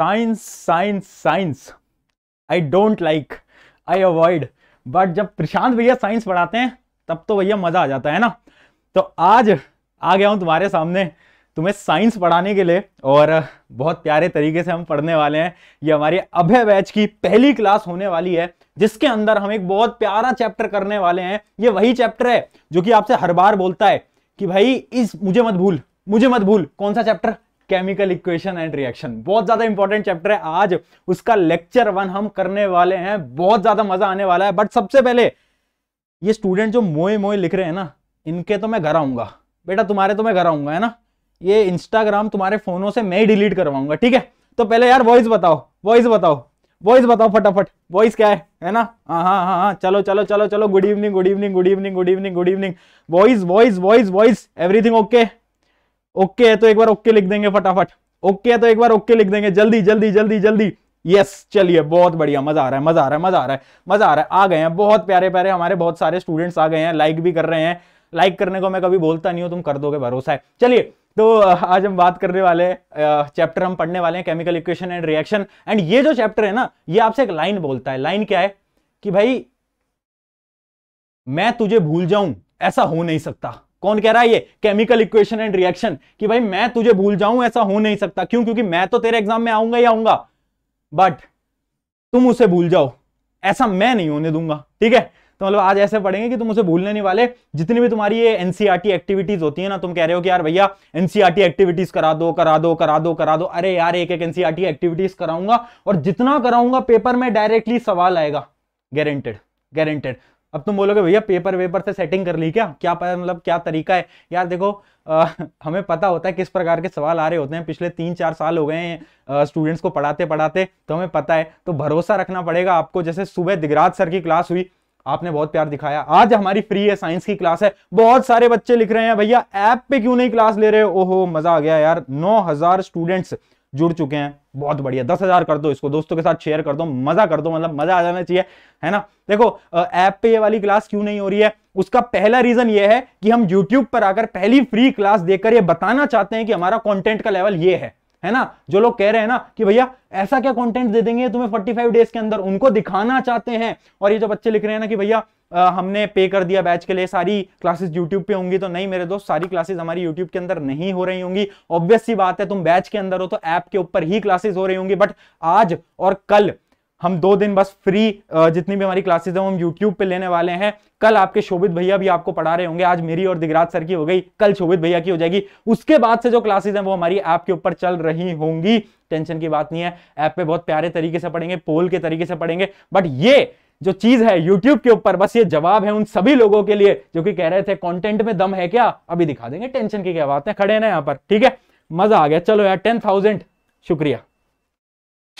Science science science I don't like I avoid but जब प्रशांत भैया science पढ़ाते हैं तब तो भैया मज़ा आ जाता है ना तो आज आ गया हूं तुम्हारे सामने तुम्हें साइंस पढ़ाने के लिए और बहुत प्यारे तरीके से हम पढ़ने वाले हैं ये हमारी अभय बैच की पहली क्लास होने वाली है जिसके अंदर हम एक बहुत प्यारा चैप्टर करने वाले हैं ये वही चैप्टर है जो कि आपसे हर बार बोलता है कि भाई इस मुझे मत भूल मुझे मत भूल कौन सा chapter chemical equation and reaction बहुत ज्यादा इंपॉर्टेंट चैप्टर है आज उसका लेक्चर वन हम करने वाले हैं बहुत ज्यादा मजा आने वाला है बट सबसे पहले ये स्टूडेंट जो मोए मोए लिख रहे हैं ना इनके तो मैं घर आऊंगा बेटा तुम्हारे तो मैं घर आऊंगा है ना ये इंस्टाग्राम तुम्हारे फोनों से मैं ही डिलीट करवाऊंगा ठीक है तो पहले यार वॉइस बताओ वॉइस बताओ वॉइस बताओ फटाफट वॉइस क्या है है ना हाँ हाँ हाँ हाँ चलो चलो चलो चलो good evening good evening good evening good evening good evening voice voice voice voice everything okay okay है तो एक बार ओके लिख देंगे फटाफट ओके है तो एक बार ओके लिख देंगे जल्दी जल्दी जल्दी जल्दी यस चलिए बहुत बढ़िया मजा आ रहा है मजा आ रहा है मजा आ रहा है मजा आ रहा है आ गए हैं बहुत प्यारे प्यारे हमारे बहुत सारे स्टूडेंट्स आ गए हैं लाइक भी कर रहे हैं लाइक करने को मैं कभी बोलता नहीं हूँ तुम कर दोगे भरोसा है चलिए तो आज हम बात करने वाले चैप्टर हम पढ़ने वाले हैं chemical equation and reaction and ये जो चैप्टर है ना ये आपसे एक लाइन बोलता है लाइन क्या है कि भाई मैं तुझे भूल जाऊं ऐसा हो नहीं सकता कौन कह रहा है ये केमिकल इक्वेशन एंड रिएक्शन कि भाई मैं तुझे भूल जाऊं ऐसा हो नहीं सकता क्यों क्योंकि मैं तो तेरे एग्जाम में आऊंगा ही आऊंगा बट तुम उसे भूल जाओ ऐसा मैं नहीं होने दूंगा ठीक है तो मतलब आज ऐसे पढ़ेंगे कि तुम उसे भूलने नहीं वाले जितनी भी तुम्हारी ये एनसीआरटी एक्टिविटीज e होती है ना तुम कह रहे हो कि यार भैया एनसीआरटी एक्टिविटीज e करा दो करा दो करा दो करा दो अरे यार एक एक एनसीआरटी एक्टिविटीज e कराऊंगा और जितना कराऊंगा पेपर में डायरेक्टली सवाल आएगा गारंटेड गारंटेड अब तुम बोलोगे भैया पेपर वेपर से सेटिंग कर ली क्या क्या मतलब क्या तरीका है यार देखो आ, हमें पता होता है किस प्रकार के सवाल आ रहे होते हैं पिछले तीन चार साल हो गए हैं स्टूडेंट्स को पढ़ाते पढ़ाते तो हमें पता है तो भरोसा रखना पड़ेगा आपको जैसे सुबह दिगराज सर की क्लास हुई आपने बहुत प्यार दिखाया आज हमारी फ्री है साइंस की क्लास है बहुत सारे बच्चे लिख रहे हैं भैया ऐप पे क्यों नहीं क्लास ले रहे हो ओहो मजा आ गया यार नौ हजार स्टूडेंट्स जुड़ चुके हैं बहुत बढ़िया दस हज़ार कर दो इसको दोस्तों के साथ शेयर कर दो मज़ा कर दो मतलब मज़ा आ जाना चाहिए है ना देखो ऐप पे ये वाली क्लास क्यों नहीं हो रही है उसका पहला रीज़न ये है कि हम यूट्यूब पर आकर पहली फ्री क्लास देकर ये बताना चाहते हैं कि हमारा कॉन्टेंट का लेवल ये है है ना जो लोग कह रहे हैं ना कि भैया ऐसा क्या कंटेंट दे देंगे तुम्हें 45 डेज के अंदर उनको दिखाना चाहते हैं और ये जो बच्चे लिख रहे हैं ना कि भैया हमने पे कर दिया बैच के लिए सारी क्लासेस यूट्यूब पे होंगी तो नहीं मेरे दोस्त सारी क्लासेस हमारी यूट्यूब के अंदर नहीं हो रही होंगी ऑब्वियस सी बात है तुम बैच के अंदर हो तो ऐप के ऊपर ही क्लासेस हो रही होंगी बट आज और कल हम दो दिन बस फ्री जितनी भी हमारी क्लासेज है हम यूट्यूब पे लेने वाले हैं कल आपके शोभित भैया भी आपको पढ़ा रहे होंगे आज मेरी और दिगराज सर की हो गई कल शोभित भैया की हो जाएगी उसके बाद से जो क्लासेज हैं वो हमारी ऐप के ऊपर चल रही होंगी टेंशन की बात नहीं है ऐप पे बहुत प्यारे तरीके से पढ़ेंगे पोल के तरीके से पढ़ेंगे बट ये जो चीज है YouTube के ऊपर बस ये जवाब है उन सभी लोगों के लिए जो कि कह रहे थे कंटेंट में दम है क्या अभी दिखा देंगे टेंशन की क्या बात है खड़े ना यहाँ पर ठीक है मजा आ गया चलो यार टेन थाउजेंड शुक्रिया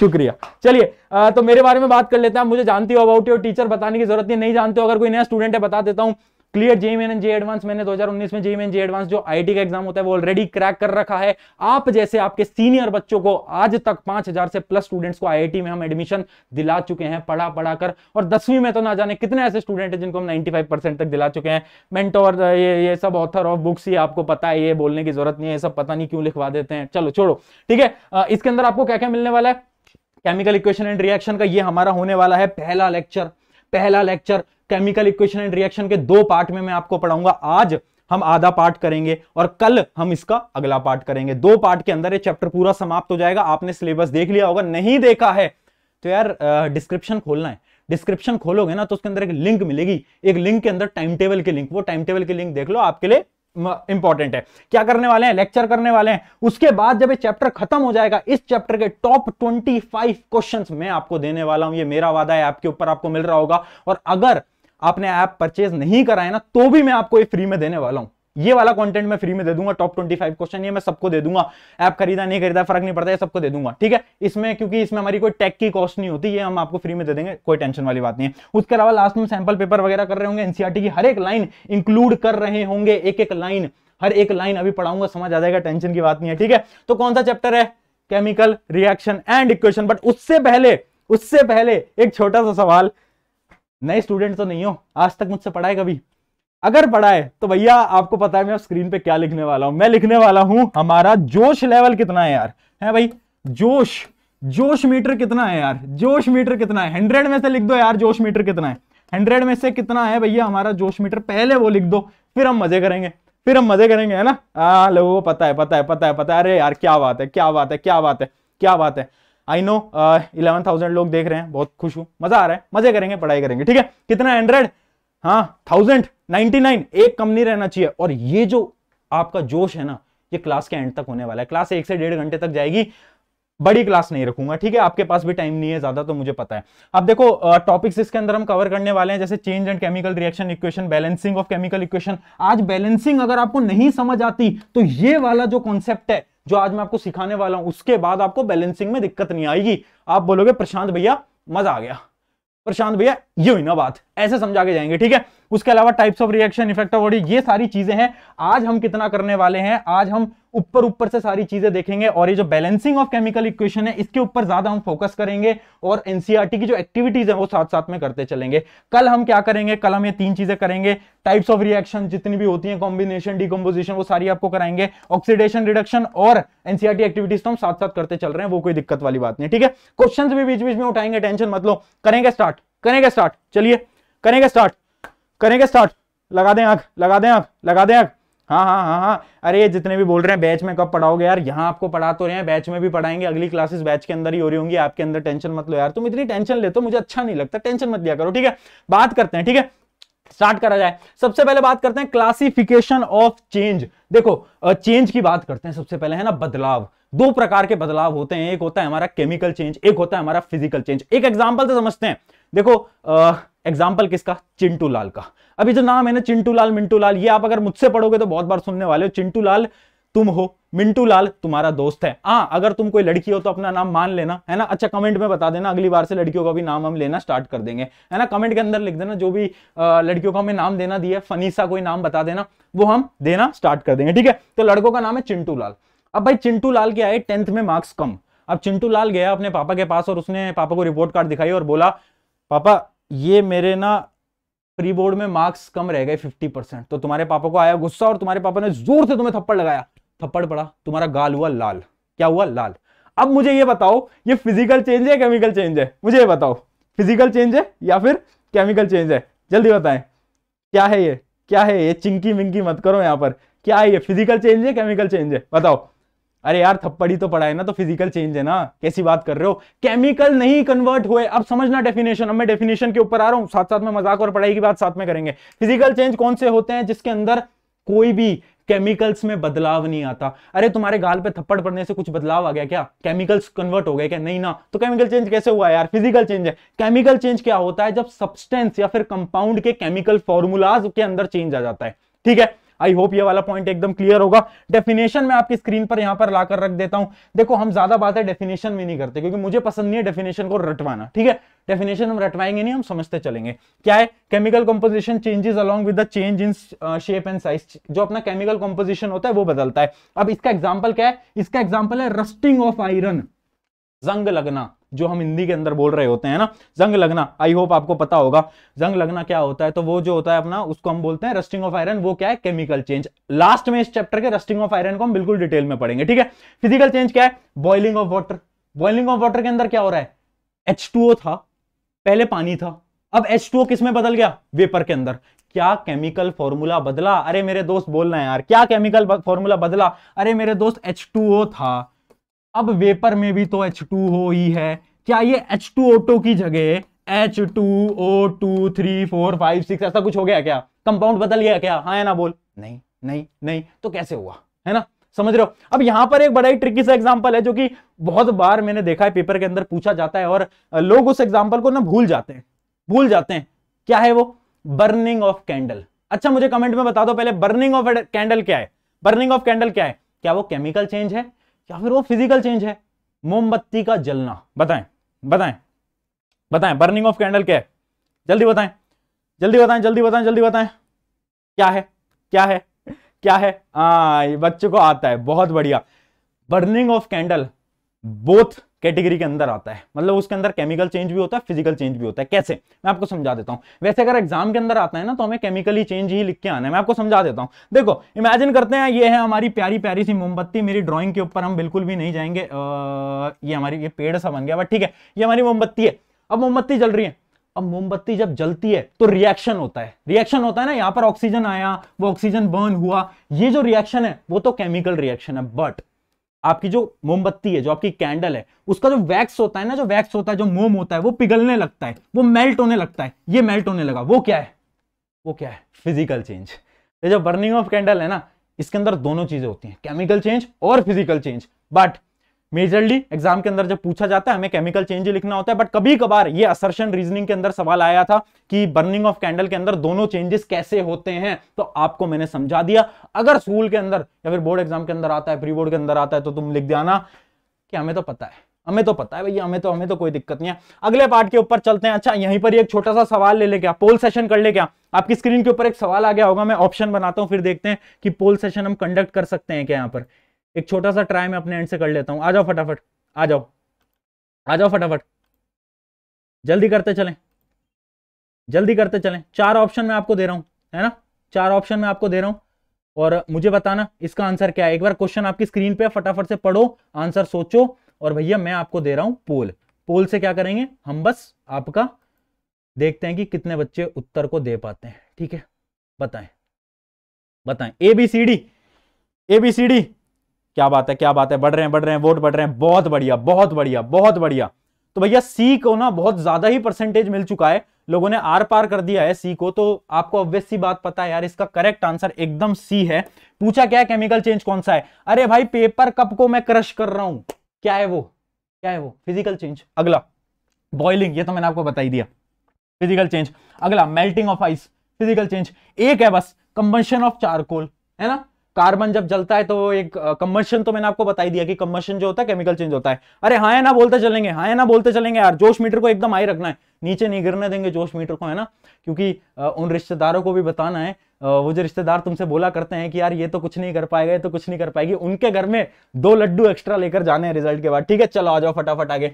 शुक्रिया चलिए तो मेरे बारे में बात कर लेते हैं मुझे जानती हो अबाउट योर टीचर बताने की जरूरत नहीं नहीं जानते हो अगर कोई नया स्टूडेंट है बता देता हूँ clear J main J advance मैंने 2019 में जे मेन जे एडवांस जो आईटी का एग्जाम होता है वो ऑलरेडी क्रैक कर रखा है आप जैसे आपके सीनियर बच्चों को आज तक 5000 से प्लस स्टूडेंट्स को आईआईटी में हम एडमिशन दिला चुके हैं पढ़ा पढ़ा कर और दसवीं में तो ना जाने कितने ऐसे स्टूडेंट हैं जिनको हम 95 परसेंट तक दिला चुके हैं मेंटोर ये ये सब ऑथर ऑफ बुक्स ये आपको पता है ये बोलने की जरूरत नहीं है ये सब पता नहीं क्यों लिखवा देते हैं चलो छोड़ो ठीक है इसके अंदर आपको क्या क्या मिलने वाला है केमिकल इक्वेशन एंड रिएक्शन का ये हमारा होने वाला है पहला लेक्चर पहला lecture chemical equation and reaction के दो पार्ट में मैं आपको पढ़ाऊंगा आज हम आधा पार्ट करेंगे और कल हम इसका अगला पार्ट करेंगे दो पार्ट के अंदर ये चैप्टर पूरा समाप्त हो जाएगा आपने सिलेबस देख लिया होगा नहीं देखा है तो यार डिस्क्रिप्शन खोलना है डिस्क्रिप्शन खोलोगे ना तो उसके अंदर एक लिंक मिलेगी एक लिंक के अंदर टाइम टेबल के लिंक वो टाइम टेबल के लिंक देख लो आपके लिए इंपॉर्टेंट है क्या करने वाले हैं लेक्चर करने वाले हैं उसके बाद जब ये चैप्टर खत्म हो जाएगा इस चैप्टर के टॉप 25 क्वेश्चंस मैं आपको देने वाला हूं ये मेरा वादा है आपके ऊपर आपको मिल रहा होगा और अगर आपने ऐप परचेज नहीं कराया ना तो भी मैं आपको ये फ्री में देने वाला हूं ये वाला कंटेंट मैं फ्री में दे दूंगा टॉप 25 क्वेश्चन ये मैं सबको दे दूंगा ऐप खरीदा नहीं खरीदा फर्क नहीं पड़ता है सबको दे दूंगा ठीक है इसमें क्योंकि इसमें हमारी कोई टेक की कॉस्ट नहीं होती ये हम आपको फ्री में दे देंगे कोई टेंशन वाली बात नहीं है उसके अलावा लास्ट में सैंपल पेपर वगैरह कर रहे होंगे एनसीआरटी e की हर एक लाइन इंक्लूड कर रहे होंगे एक एक लाइन हर एक लाइन अभी पढ़ाऊंगा समझ आ जाएगा टेंशन की बात नहीं है ठीक है तो कौन सा चैप्टर है chemical reaction and equation but उससे पहले उससे पहले एक छोटा सा सवाल नए स्टूडेंट तो नहीं हो आज तक मुझसे पढ़ाए कभी अगर पढ़ा है तो भैया आपको पता है मैं स्क्रीन पे क्या लिखने वाला हूं मैं लिखने वाला हूं हमारा जोश लेवल कितना है यार है भाई जोश जोश मीटर कितना है यार जोश मीटर कितना है हंड्रेड में से लिख दो यार जोश मीटर कितना है हंड्रेड में से कितना है भैया हमारा जोश मीटर पहले वो लिख दो फिर हम मजे करेंगे फिर हम मजे करेंगे है ना हाँ लोगों को पता है पता है पता है पता है अरे यार क्या बात है क्या बात है क्या बात है क्या बात है आई नो इलेवन थाउजेंड लोग देख रहे हैं बहुत खुश हूं मजा आ रहा है मजे करेंगे पढ़ाई करेंगे ठीक है कितना हंड्रेड हाँ थाउजेंड नाइनटी नाइन एक कम नहीं रहना चाहिए और ये जो आपका जोश है ना ये क्लास के एंड तक होने वाला है क्लास एक से डेढ़ घंटे तक जाएगी बड़ी क्लास नहीं रखूंगा ठीक है आपके पास भी टाइम नहीं है ज्यादा तो मुझे पता है अब देखो टॉपिक्स इसके अंदर हम कवर करने वाले हैं जैसे change and chemical reaction equation balancing of chemical equation आज बैलेंसिंग अगर आपको नहीं समझ आती तो ये वाला जो कॉन्सेप्ट है जो आज मैं आपको सिखाने वाला हूं उसके बाद आपको बैलेंसिंग में दिक्कत नहीं आएगी आप बोलोगे प्रशांत भैया मजा आ गया प्रशांत भैया ये हुई ना बात ऐसे समझा के जाएंगे ठीक है उसके अलावा types of reaction effect of body ये सारी चीजें हैं आज हम कितना करने वाले हैं आज हम ऊपर ऊपर से सारी चीजें देखेंगे और ये जो बैलेंसिंग ऑफ केमिकल इक्वेशन है इसके ऊपर ज्यादा हम फोकस करेंगे और एनसीआरटी e की जो एक्टिविटीज है वो साथ साथ में करते चलेंगे कल हम क्या करेंगे कल हम ये तीन चीजें करेंगे टाइप्स ऑफ रिएक्शन जितनी भी होती है कॉम्बिनेशन डिकम्पोजिशन वो सारी आपको कराएंगे ऑक्सीडेशन रिडक्शन और एनसीआरटी एक्टिविटीज e तो हम साथ साथ करते चल रहे हैं वो कोई दिक्कत वाली बात नहीं ठीक है क्वेश्चन भी बीच बीच में उठाएंगे टेंशन मतलब करेंगे स्टार्ट करेंगे स्टार्ट चलिए करेंगे स्टार्ट करेंगे स्टार्ट लगा दें आंख लगा दें आंख लगा दें आंख हाँ हाँ हाँ हाँ अरे जितने भी बोल रहे हैं बैच में कब पढ़ाओगे यार यहाँ आपको पढ़ा तो रहे हैं बैच में भी पढ़ाएंगे अगली क्लासेस बैच के अंदर ही हो रही होंगी आपके अंदर टेंशन मत लो यार तुम इतनी टेंशन ले तो मुझे अच्छा नहीं लगता टेंशन मत लिया करो ठीक है बात करते हैं ठीक है स्टार्ट करा जाए सबसे पहले बात करते हैं क्लासिफिकेशन ऑफ चेंज देखो चेंज की बात करते हैं सबसे पहले है ना बदलाव दो प्रकार के बदलाव होते हैं एक होता है हमारा केमिकल चेंज एक होता है हमारा फिजिकल चेंज एक एग्जाम्पल से समझते हैं देखो एग्जाम्पल किसका चिंटू लाल का अभी जो नाम है ना चिंटू लाल मिंटू लाल ये आप अगर मुझसे पढ़ोगे तो बहुत बार सुनने वाले हो चिंटू लाल तुम हो मिंटू लाल तुम्हारा दोस्त है हाँ अगर तुम कोई लड़की हो तो अपना नाम मान लेना है ना अच्छा कमेंट में बता देना अगली बार से लड़कियों का भी नाम हम लेना स्टार्ट कर देंगे है ना कमेंट के अंदर लिख देना जो भी आ, लड़कियों का हमें नाम देना दिया फनीसा कोई नाम बता देना वो हम देना स्टार्ट कर देंगे ठीक है तो लड़कों का नाम है चिंटू लाल अब भाई चिंटू लाल के आए टेंथ में मार्क्स कम अब चिंटू लाल गया अपने पापा के पास और उसने पापा को रिपोर्ट कार्ड दिखाई और बोला पापा ये मेरे ना प्री बोर्ड में मार्क्स कम रह गए फिफ्टी परसेंट तो तुम्हारे पापा को आया गुस्सा और तुम्हारे पापा ने जोर से तुम्हें थप्पड़ लगाया थप्पड़ पड़ा तुम्हारा गाल हुआ लाल क्या हुआ लाल अब मुझे ये बताओ ये फिजिकल चेंज है केमिकल चेंज है मुझे ये बताओ फिजिकल चेंज है या फिर केमिकल चेंज है जल्दी बताएं क्या है ये क्या है ये चिंकी मिंकी मत करो यहाँ पर क्या है ये फिजिकल चेंज है केमिकल चेंज है बताओ अरे यार थप्पड़ी तो पड़ा है ना तो फिजिकल चेंज है ना कैसी बात कर रहे हो केमिकल नहीं कन्वर्ट हुए अब समझना डेफिनेशन अब मैं डेफिनेशन के ऊपर आ रहा हूं साथ साथ में मजाक और पढ़ाई की बात साथ में करेंगे फिजिकल चेंज कौन से होते हैं जिसके अंदर कोई भी केमिकल्स में बदलाव नहीं आता अरे तुम्हारे गाल पे थप्पड़ पड़ने से कुछ बदलाव आ गया क्या केमिकल्स कन्वर्ट हो गए क्या नहीं ना तो केमिकल चेंज कैसे हुआ यार फिजिकल चेंज है केमिकल चेंज क्या होता है जब सब्सटेंस या फिर कंपाउंड के केमिकल फॉर्मूलाज के अंदर चेंज आ जाता है ठीक है आई होप ये वाला पॉइंट एकदम क्लियर होगा डेफिनेशन में आपकी स्क्रीन पर यहां पर लाकर रख देता हूं देखो हम ज्यादा बात है डेफिनेशन में नहीं करते क्योंकि मुझे पसंद नहीं है डेफिनेशन को रटवाना ठीक है डेफिनेशन हम रटवाएंगे नहीं हम समझते चलेंगे क्या है chemical composition changes along with the change in shape and size जो अपना केमिकल कंपोजिशन होता है वो बदलता है अब इसका एग्जाम्पल क्या है इसका एग्जाम्पल है रस्टिंग ऑफ आयरन जंग लगना जो हम हिंदी के अंदर बोल रहे होते हैं ना जंग लगना आई होप आपको पता होगा जंग लगना क्या होता है तो वो जो होता है अपना उसको हम बोलते हैं रस्टिंग ऑफ आयरन वो क्या है केमिकल चेंज लास्ट में इस चैप्टर के रस्टिंग ऑफ आयरन को हम बिल्कुल डिटेल में पढ़ेंगे ठीक है फिजिकल चेंज क्या है boiling of water boiling of water के अंदर क्या हो रहा है एच था पहले पानी था अब H2O किस में बदल गया वेपर के अंदर क्या केमिकल फॉर्मूला बदला अरे मेरे दोस्त बोलना है यार क्या केमिकल फॉर्मूला बदला अरे मेरे दोस्त H2O था अब वेपर में भी तो एच टू हो ही है क्या ये एच टू ओ टू की जगह H two O two three four five six ऐसा कुछ हो गया क्या कंपाउंड बदल गया क्या हाँ है ना बोल नहीं नहीं नहीं तो कैसे हुआ है ना समझ रहे हो अब यहां पर एक बड़ा ही ट्रिकी सा एग्जाम्पल है जो कि बहुत बार मैंने देखा है पेपर के अंदर पूछा जाता है और लोग उस एग्जाम्पल को ना भूल जाते हैं भूल जाते हैं क्या है वो बर्निंग ऑफ कैंडल अच्छा मुझे कमेंट में बता दो पहले बर्निंग ऑफ कैंडल क्या है बर्निंग ऑफ कैंडल क्या है क्या वो केमिकल चेंज है या फिर वो फिजिकल चेंज है मोमबत्ती का जलना बताएं बताएं बताएं बर्निंग ऑफ कैंडल क्या है जल्दी बताएं जल्दी बताएं जल्दी बताएं जल्दी बताएं क्या है क्या है क्या है हाँ बच्चों को आता है बहुत बढ़िया burning of candle both category के अंदर आता है मतलब उसके अंदर केमिकल चेंज भी होता है फिजिकल चेंज भी होता है कैसे मैं आपको समझा देता हूँ वैसे अगर एग्जाम के अंदर आता है ना तो हमें केमिकली चेंज ही लिख के आना है मैं आपको समझा देता हूँ देखो इमेजिन करते हैं ये है हमारी प्यारी प्यारी सी मोमबत्ती मेरी ड्रॉइंग के ऊपर हम बिल्कुल भी नहीं जाएंगे आ, ये हमारी ये पेड़ सा बन गया बट ठीक है ये हमारी मोमबत्ती है अब मोमबत्ती जल रही है अब मोमबत्ती जब जलती है तो रिएक्शन होता है रिएक्शन होता है ना यहाँ पर ऑक्सीजन आया वो ऑक्सीजन बर्न हुआ ये जो रिएक्शन है वो तो केमिकल रिएक्शन है बट आपकी जो मोमबत्ती है जो आपकी कैंडल है उसका जो वैक्स होता है ना जो वैक्स होता है जो मोम होता है वो पिघलने लगता है वो मेल्ट होने लगता है ये मेल्ट होने लगा वो क्या है वो क्या है फिजिकल चेंज जो बर्निंग ऑफ कैंडल है ना इसके अंदर दोनों चीजें होती हैं केमिकल चेंज और physical change but majorly exam के अंदर जब पूछा जाता है हमें केमिकल चेंज लिखना होता है बट कभी कभार ये असर्शन रीजनिंग के अंदर सवाल आया था कि बर्निंग ऑफ कैंडल के अंदर दोनों चेंजेस कैसे होते हैं तो आपको मैंने समझा दिया अगर स्कूल के अंदर या फिर बोर्ड एग्जाम के अंदर आता है प्री बोर्ड के अंदर आता है तो तुम लिख देना कि हमें तो पता है हमें तो पता है भैया हमें तो हमें तो कोई दिक्कत नहीं है अगले पार्ट के ऊपर चलते हैं अच्छा यहीं पर एक छोटा सा सवाल ले ले क्या पोल सेशन कर ले क्या आपकी स्क्रीन के ऊपर एक सवाल आ गया होगा मैं ऑप्शन बनाता हूँ फिर देखते हैं कि पोल सेशन हम कंडक्ट कर सकते हैं क्या यहाँ पर एक छोटा सा ट्राई मैं अपने एंड से कर लेता हूँ आ जाओ फटाफट आ जाओ आ जाओ फटाफट जल्दी करते चलें जल्दी करते चलें चार ऑप्शन मैं आपको दे रहा हूँ है ना चार ऑप्शन मैं आपको दे रहा हूँ और मुझे बताना इसका आंसर क्या है एक बार क्वेश्चन आपकी स्क्रीन पे फटाफट से पढ़ो आंसर सोचो और भैया मैं आपको दे रहा हूँ पोल पोल से क्या करेंगे हम बस आपका देखते हैं कि कितने बच्चे उत्तर को दे पाते हैं ठीक है बताएं बताएं A B C D A B C D क्या बात है क्या बात है बढ़ रहे हैं बढ़ रहे हैं वोट बढ़ रहे हैं बहुत बढ़िया बहुत बढ़िया बहुत बढ़िया तो भैया सी को ना बहुत ज्यादा ही परसेंटेज मिल चुका है लोगों ने आर पार कर दिया है सी को तो आपको ऑब्वियसली बात पता है यार इसका करेक्ट आंसर एकदम सी है पूछा क्या है केमिकल चेंज कौन सा है अरे भाई पेपर कप को मैं क्रश कर रहा हूं क्या है वो क्या है वो फिजिकल चेंज अगला बॉइलिंग ये तो मैंने आपको बताई दिया फिजिकल चेंज अगला melting of ice physical change एक है बस कंबन ऑफ चारकोल है ना कार्बन जब जलता है तो एक कम्बशन तो मैंने आपको बताई दिया कि कम्बशन जो होता है केमिकल चेंज होता है अरे हाँ है ना बोलते चलेंगे हाँ है ना बोलते चलेंगे यार जोश मीटर को एकदम हाई रखना है नीचे नहीं गिरने देंगे जोश मीटर को है ना क्योंकि उन रिश्तेदारों को भी बताना है वो जो रिश्तेदार तुमसे बोला करते हैं कि यार ये तो कुछ नहीं कर पाएगा ये तो कुछ नहीं कर पाएगी उनके घर में दो लड्डू एक्स्ट्रा लेकर जाने हैं रिजल्ट के बाद ठीक है चलो आ जाओ फटाफट आगे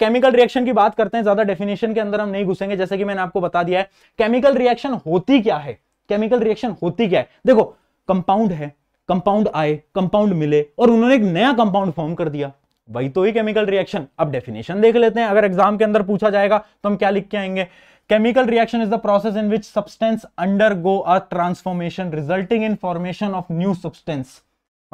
केमिकल रिएक्शन की बात करते हैं ज्यादा डेफिनेशन के अंदर हम नहीं घुसेंगे जैसे कि मैंने आपको बता दिया है केमिकल रिएक्शन होती क्या है केमिकल रिएक्शन होती क्या है देखो कंपाउंड है कंपाउंड आए कंपाउंड मिले और उन्होंने एक नया कंपाउंड फॉर्म कर दिया वही तो ही केमिकल रिएक्शन अब डेफिनेशन देख लेते हैं अगर एग्जाम के अंदर पूछा जाएगा तो हम क्या लिख के आएंगे chemical reaction is the process in which substance undergo a transformation resulting in formation of new substance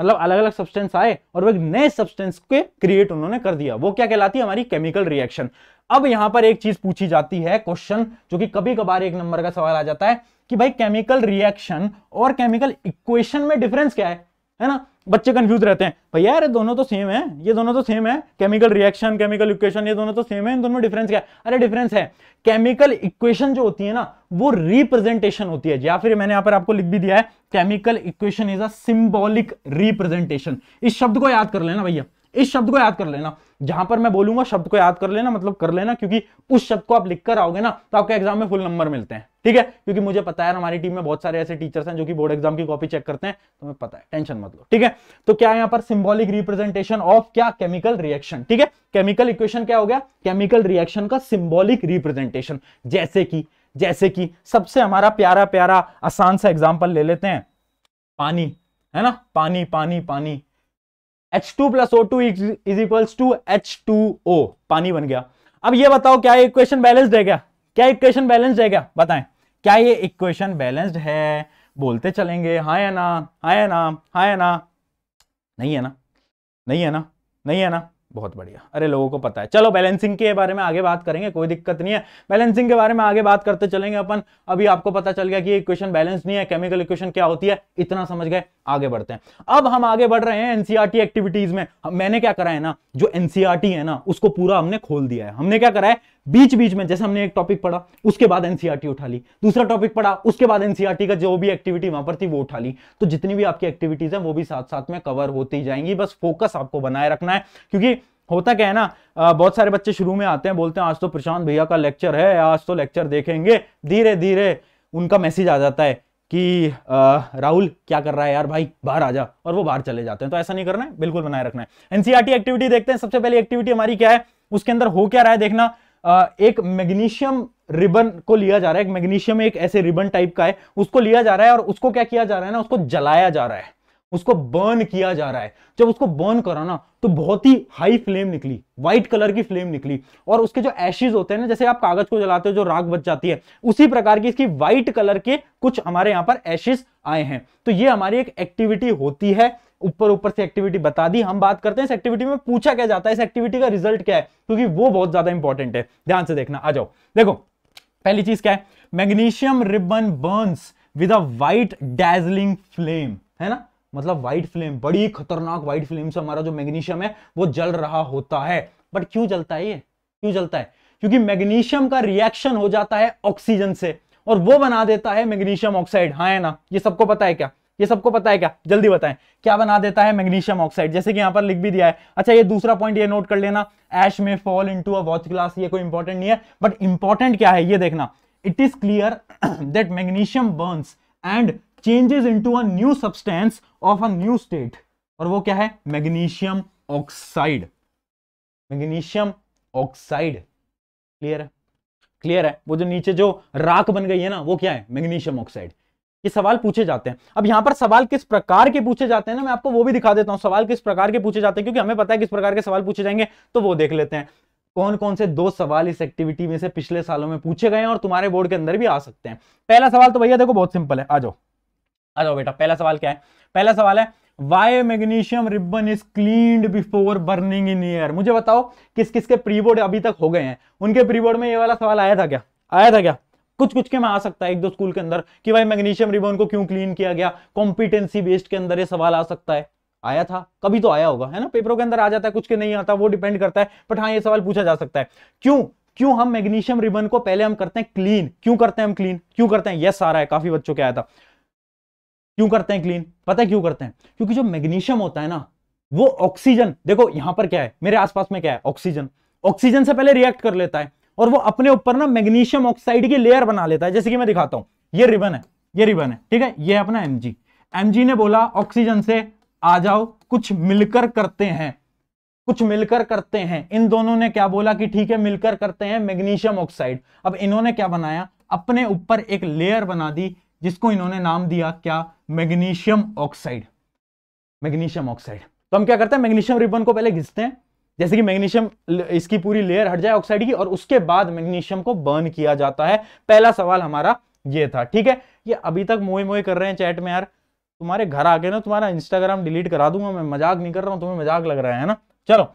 मतलब अलग अलग सब्सटेंस आए और वो एक नए सब्सटेंस के क्रिएट उन्होंने कर दिया वो क्या कहलाती है हमारी केमिकल रिएक्शन अब यहां पर एक चीज पूछी जाती है क्वेश्चन जो कि कभी कभार एक नंबर का सवाल आ जाता है कि भाई केमिकल रिएक्शन और केमिकल इक्वेशन में डिफरेंस क्या है है ना बच्चे कंफ्यूज रहते हैं भैया यार दोनों तो सेम है ये दोनों तो सेम है केमिकल रिएक्शन केमिकल इक्वेशन ये दोनों तो सेम है इन दोनों में डिफरेंस क्या है अरे डिफरेंस है केमिकल इक्वेशन जो होती है ना वो रिप्रेजेंटेशन होती है या फिर मैंने यहां पर आपको लिख भी दिया है chemical equation is a symbolic representation इस शब्द को याद कर लेना भैया इस शब्द को याद कर लेना जहां पर मैं बोलूंगा शब्द को याद कर लेना मतलब कर लेना क्योंकि उस शब्द को आप लिख कर आओगे ना तो आपके एग्जाम में फुल नंबर मिलते हैं ठीक है क्योंकि मुझे पता है हमारी टीम में बहुत सारे ऐसे टीचर्स हैं जो कि बोर्ड एग्जाम की कॉपी चेक करते हैं तो मैं पता है टेंशन मत लो ठीक है तो क्या यहां पर सिंबॉलिक रिप्रेजेंटेशन ऑफ क्या केमिकल रिएक्शन ठीक है केमिकल इक्वेशन क्या हो गया केमिकल रिएक्शन का सिंबॉलिक रिप्रेजेंटेशन जैसे कि जैसे कि सबसे हमारा प्यारा प्यारा आसान सा एग्जाम्पल ले लेते हैं पानी है ना पानी पानी पानी H two plus O two is equals to H two O पानी बन गया अब ये बताओ क्या इक्वेशन बैलेंस्ड है क्या क्या इक्वेशन बैलेंस्ड है क्या बताएं क्या ये इक्वेशन बैलेंस्ड है बोलते चलेंगे हाँ या ना हाँ या ना हाँ या ना नहीं है ना नहीं है ना नहीं है ना बहुत बढ़िया अरे लोगों को पता है चलो बैलेंसिंग के बारे में आगे बात करेंगे कोई दिक्कत नहीं है बैलेंसिंग के बारे में आगे बात करते चलेंगे अपन अभी आपको पता चल गया कि इक्वेशन बैलेंस नहीं है केमिकल इक्वेशन क्या होती है इतना समझ गए आगे बढ़ते हैं अब हम आगे बढ़ रहे हैं एनसीआरटी एक्टिविटीज में मैंने क्या करा है ना जो एनसीआरटी है ना उसको पूरा हमने खोल दिया है हमने क्या करा है बीच बीच में जैसे हमने एक टॉपिक पढ़ा उसके बाद एनसीईआरटी e उठा ली दूसरा टॉपिक पढ़ा उसके बाद एनसीईआरटी e का जो भी एक्टिविटी वहां पर थी वो उठा ली तो जितनी भी आपकी एक्टिविटीज है वो भी साथ साथ में कवर होती जाएंगी बस फोकस आपको बनाए रखना है क्योंकि होता क्या है ना बहुत सारे बच्चे शुरू में आते हैं बोलते हैं आज तो प्रशांत भैया का लेक्चर है आज तो लेक्चर देखेंगे धीरे धीरे उनका मैसेज आ जाता है कि राहुल क्या कर रहा है यार भाई बाहर आ जा और वो बाहर चले जाते हैं तो ऐसा नहीं करना है बिल्कुल बनाए रखना है एनसीआरटी एक्टिविटी e देखते हैं सबसे पहले एक्टिविटी हमारी क्या है उसके अंदर हो क्या रहा है देखना एक मैग्नीशियम रिबन को लिया जा रहा है एक मैग्नीशियम एक ऐसे रिबन टाइप का है उसको लिया जा रहा है और उसको क्या किया जा रहा है ना उसको जलाया जा रहा है उसको बर्न किया जा रहा है जब उसको बर्न करा ना तो बहुत ही हाई फ्लेम निकली व्हाइट कलर की फ्लेम निकली और उसके जो एशेज होते हैं ना जैसे आप कागज को जलाते हो जो राख बच जाती है उसी प्रकार की इसकी व्हाइट कलर के कुछ हमारे यहाँ पर एशेज आए हैं तो ये हमारी एक एक्टिविटी होती है ऊपर ऊपर से एक्टिविटी बता दी हम बात करते हैं इस एक्टिविटी में पूछा क्या जाता है इस एक्टिविटी का रिजल्ट क्या है क्योंकि वो बहुत ज्यादा इंपॉर्टेंट है ध्यान से देखना आ जाओ देखो पहली चीज क्या है magnesium ribbon burns with a white dazzling flame है ना मतलब व्हाइट फ्लेम बड़ी खतरनाक व्हाइट फ्लेम से हमारा जो मैग्नीशियम है वो जल रहा होता है बट क्यों जलता है ये क्यों जलता है क्योंकि मैग्नीशियम का रिएक्शन हो जाता है ऑक्सीजन से और वो बना देता है मैग्नीशियम ऑक्साइड हाँ है ना ये सबको पता है क्या ये सबको पता है क्या जल्दी बताएं क्या बना देता है मैग्नीशियम ऑक्साइड जैसे कि यहां पर लिख भी दिया है अच्छा ये दूसरा पॉइंट ये नोट कर लेना एश में fall into a watch glass ये कोई इंपॉर्टेंट नहीं है बट इंपॉर्टेंट क्या है ये देखना it is clear that magnesium burns and changes into a new substance of a new state और वो क्या है magnesium oxide magnesium oxide clear है क्लियर है वो जो नीचे जो राख बन गई है ना वो क्या है मैग्नीशियम ऑक्साइड ये सवाल पूछे जाते हैं अब यहां पर सवाल किस प्रकार के पूछे जाते हैं ना मैं आपको वो भी दिखा देता हूं सवाल किस प्रकार के पूछे जाते हैं क्योंकि हमें पता है किस प्रकार के सवाल पूछे जाएंगे तो वो देख लेते हैं कौन कौन से दो सवाल इस एक्टिविटी में से पिछले सालों में पूछे गए हैं और तुम्हारे बोर्ड के अंदर भी आ सकते हैं पहला सवाल तो भैया देखो बहुत सिंपल है आ जाओ आ जाओ बेटा पहला सवाल क्या है पहला सवाल है why magnesium ribbon is clean before burning in air मुझे बताओ किस किसके के प्री बोर्ड अभी तक हो गए हैं उनके प्री बोर्ड में ये वाला सवाल आया था क्या आया था क्या कुछ कुछ के में आ सकता है एक दो स्कूल के अंदर कि भाई मैग्नीशियम रिबन को क्यों क्लीन किया गया कॉम्पिटेंसी बेस्ड के अंदर ये सवाल आ सकता है आया था कभी तो आया होगा है ना पेपरों के अंदर आ जाता है कुछ के नहीं आता वो डिपेंड करता है बट हाँ ये सवाल पूछा जा सकता है क्यों क्यों हम मैग्नीशियम रिबन को पहले हम करते हैं क्लीन क्यों करते हैं हम क्लीन क्यों करते हैं यस आ रहा है काफी बच्चों के आया था क्यों करते हैं क्लीन पता है क्यों करते हैं क्योंकि जो मैग्नीशियम होता है ना वो ऑक्सीजन देखो यहां पर क्या है मेरे आसपास में क्या है ऑक्सीजन ऑक्सीजन से पहले रिएक्ट कर लेता है और वो अपने ऊपर ना मैग्नीशियम ऑक्साइड की लेयर बना लेता है जैसे कि मैं दिखाता हूँ ये रिबन है ये रिबन है ठीक है ये एम अपना एमजी एमजी ने बोला ऑक्सीजन से आ जाओ कुछ मिलकर करते हैं कुछ मिलकर करते हैं इन दोनों ने क्या बोला कि ठीक है मिलकर करते हैं मैग्नीशियम ऑक्साइड अब इन्होंने क्या बनाया अपने ऊपर एक लेयर बना दी जिसको इन्होंने नाम दिया क्या मैग्नीशियम ऑक्साइड मैग्नीशियम ऑक्साइड तो हम क्या करते हैं मैग्नीशियम रिबन को पहले घिसते हैं जैसे कि मैग्नीशियम इसकी पूरी लेयर हट जाए ऑक्साइड की और उसके बाद मैग्नीशियम को बर्न किया जाता है पहला सवाल हमारा ये था ठीक है ये अभी तक मोए मोए कर रहे हैं चैट में यार तुम्हारे घर आके ना तुम्हारा इंस्टाग्राम डिलीट करा दूंगा मैं मजाक नहीं कर रहा हूँ तुम्हें मजाक लग रहा है ना चलो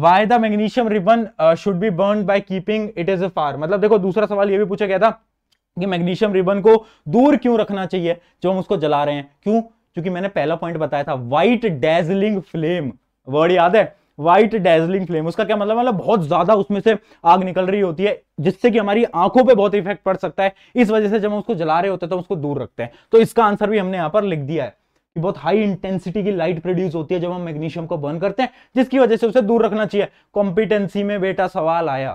why the magnesium ribbon should be burn by keeping it is a far मतलब देखो दूसरा सवाल ये भी पूछा गया था कि मैग्नीशियम रिबन को दूर क्यों रखना चाहिए जो हम उसको जला रहे हैं क्यों क्योंकि मैंने पहला पॉइंट बताया था व्हाइट डेजलिंग फ्लेम वर्ड याद है व्हाइट डेजलिंग फ्लेम उसका क्या मतलब मतलब बहुत ज्यादा उसमें से आग निकल रही होती है जिससे कि हमारी आंखों पे बहुत इफेक्ट पड़ सकता है इस वजह से जब हम उसको जला रहे होते हैं तो उसको दूर रखते हैं तो इसका आंसर भी हमने यहाँ पर लिख दिया है कि बहुत हाई इंटेंसिटी की लाइट प्रोड्यूस होती है जब हम मैग्नीशियम को बर्न करते हैं जिसकी वजह से उसे दूर रखना चाहिए कॉम्पिटेंसी में बेटा सवाल आया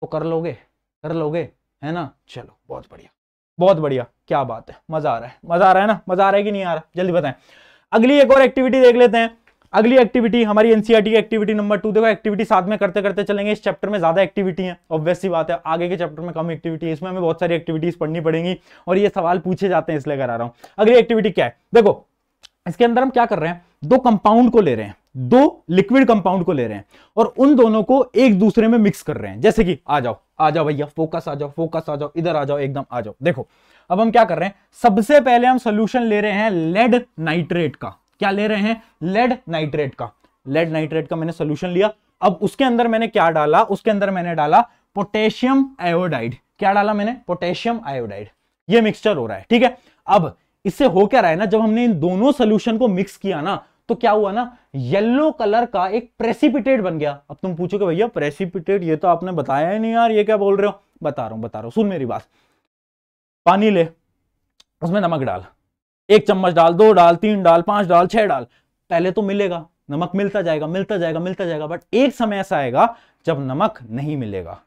तो कर लोगे कर लोगे है ना चलो बहुत बढ़िया बहुत बढ़िया क्या बात है मजा आ रहा है मजा आ रहा है ना मजा आ रहा है कि नहीं आ रहा जल्दी बताएं अगली एक और एक्टिविटी देख लेते हैं अगली एक्टिविटी हमारी एनसीआर e की एक्टिविटी नंबर टू देखो एक्टिविटी साथ में करते करते चलेंगे इस चैप्टर में ज्यादा एक्टिविटी है ऑब्वियसली बात है आगे के चैप्टर में कम एक्टिविटी है इसमें हमें बहुत सारी एक्टिविटीज पढ़नी पड़ेंगी और ये सवाल पूछे जाते हैं इसलिए करा रहा हूँ अगली एक्टिविटी क्या है देखो इसके अंदर हम क्या कर रहे हैं दो कंपाउंड को ले रहे हैं दो लिक्विड कंपाउंड को ले रहे हैं और उन दोनों को एक दूसरे में मिक्स कर रहे हैं जैसे कि आ जाओ आ जाओ भैया फोकस आ जाओ फोकस आ जाओ इधर आ जाओ एकदम आ जाओ देखो अब हम क्या कर रहे हैं सबसे पहले हम सोल्यूशन ले रहे हैं लेड नाइट्रेट का क्या ले रहे हैं लेड नाइट्रेट का लेड नाइट्रेट का मैंने सोल्यूशन लिया अब उसके अंदर मैंने क्या डाला उसके अंदर मैंने डाला पोटेशियम आयोडाइड क्या डाला मैंने पोटेशियम आयोडाइड ये मिक्सचर हो रहा है ठीक है अब इससे हो क्या रहा है ना जब हमने इन दोनों सोल्यूशन को मिक्स किया ना तो क्या हुआ ना येलो कलर का एक प्रेसिपिटेट बन गया अब तुम पूछोगे भैया प्रेसिपिटेट ये तो आपने बताया ही नहीं यार ये क्या बोल रहे हो बता रहा हूं बता रहा हूं सुन मेरी बात पानी ले उसमें नमक डाल एक चम्मच डाल दो डाल तीन डाल पांच डाल छह डाल पहले तो मिलेगा नमक मिलता जाएगा मिलता जाएगा मिलता जाएगा बट एक समय ऐसा आएगा जब नमक नहीं मिलेगा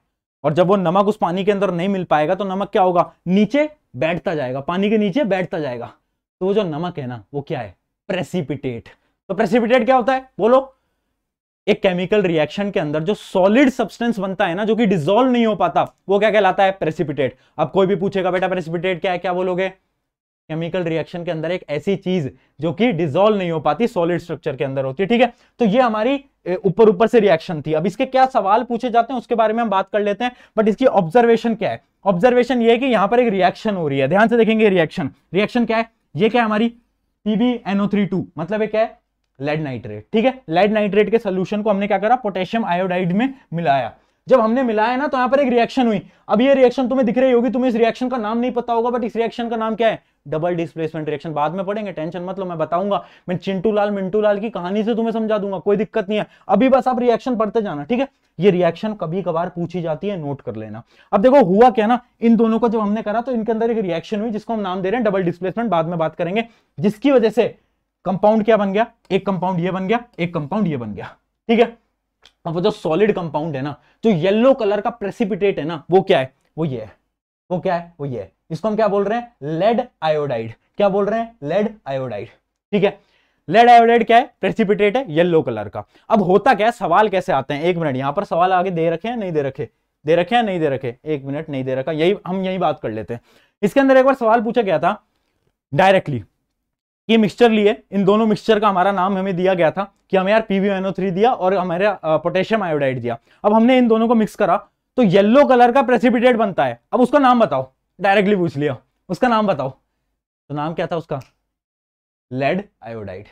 और जब वो नमक उस पानी के अंदर नहीं मिल पाएगा तो नमक क्या होगा नीचे बैठता जाएगा पानी के नीचे बैठता जाएगा तो वो जो नमक है ना वो क्या है प्रेसिपिटेट तो प्रेसिपिटेट क्या होता है बोलो एक केमिकल रिएक्शन के अंदर जो सॉलिड सब्सटेंस बनता है ना जो कि डिजोल्व नहीं हो पाता वो क्या कहलाता है प्रेसिपिटेट अब कोई भी पूछेगा बेटा प्रेसिपिटेट क्या है क्या बोलोगे केमिकल रिएक्शन के अंदर एक ऐसी चीज जो कि डिजोल्व नहीं हो पाती सॉलिड स्ट्रक्चर के अंदर होती है ठीक है तो ये हमारी ऊपर ऊपर से रिएक्शन थी अब इसके क्या सवाल पूछे जाते हैं उसके बारे में हम बात कर लेते हैं बट इसकी ऑब्जर्वेशन क्या है ऑब्जर्वेशन ये है कि यहाँ पर एक रिएक्शन हो रही है ध्यान से देखेंगे रिएक्शन रिएक्शन क्या है ये क्या है हमारी पीबीएनओ मतलब ये क्या है लेड नाइट्रेट ठीक है लेड नाइट्रेट के सोल्यूशन को हमने क्या करा पोटेशियम आयोडाइड में मिलाया जब हमने मिलाया ना तो यहाँ पर एक रिएक्शन हुई अब ये रिएक्शन तुम्हें दिख रही होगी तुम्हें इस रिएक्शन का नाम नहीं पता होगा बट इस रिएक्शन का नाम क्या है डबल डिस्प्लेसमेंट रिएक्शन बाद में पढ़ेंगे टेंशन मत लो मैं बताऊंगा मैं चिंटू लाल मिंटू लाल की कहानी से तुम्हें समझा दूंगा कोई दिक्कत नहीं है अभी बस आप रिएक्शन पढ़ते जाना ठीक है ये रिएक्शन कभी कभार पूछी जाती है नोट कर लेना अब देखो हुआ क्या ना इन दोनों को जब हमने करा तो इनके अंदर एक रिएक्शन हुई जिसको हम नाम दे रहे हैं डबल डिस्प्लेसमेंट बाद में बात करेंगे जिसकी वजह से कंपाउंड क्या बन गया एक कंपाउंड ये बन गया एक कंपाउंड ये बन गया ठीक है अब वो जो सॉलिड कंपाउंड है ना जो येलो कलर का प्रेसिपिटेट है ना वो क्या है वो ये है वो क्या है वो ये है इसको हम क्या बोल रहे हैं लेड आयोडाइड क्या बोल रहे हैं लेड आयोडाइड ठीक है लेड आयोडाइड क्या है प्रेसिपिटेट है येलो कलर का अब होता क्या है सवाल कैसे आते हैं एक मिनट यहाँ पर सवाल आगे दे रखे हैं नहीं दे रखे दे रखे हैं नहीं दे रखे एक मिनट नहीं दे रखा यही हम यही बात कर लेते हैं इसके अंदर एक बार सवाल पूछा गया था डायरेक्टली ये मिक्सचर लिए इन दोनों मिक्सचर का हमारा नाम हमें दिया गया था कि हमें यार पीवीएनओ थ्री दिया और हमारे पोटेशियम आयोडाइड दिया अब हमने इन दोनों को मिक्स करा तो येल्लो कलर का प्रेसिपिटेट बनता है अब उसका नाम बताओ डायरेक्टली पूछ लिया उसका नाम बताओ तो नाम क्या था उसका लेड आयोडाइड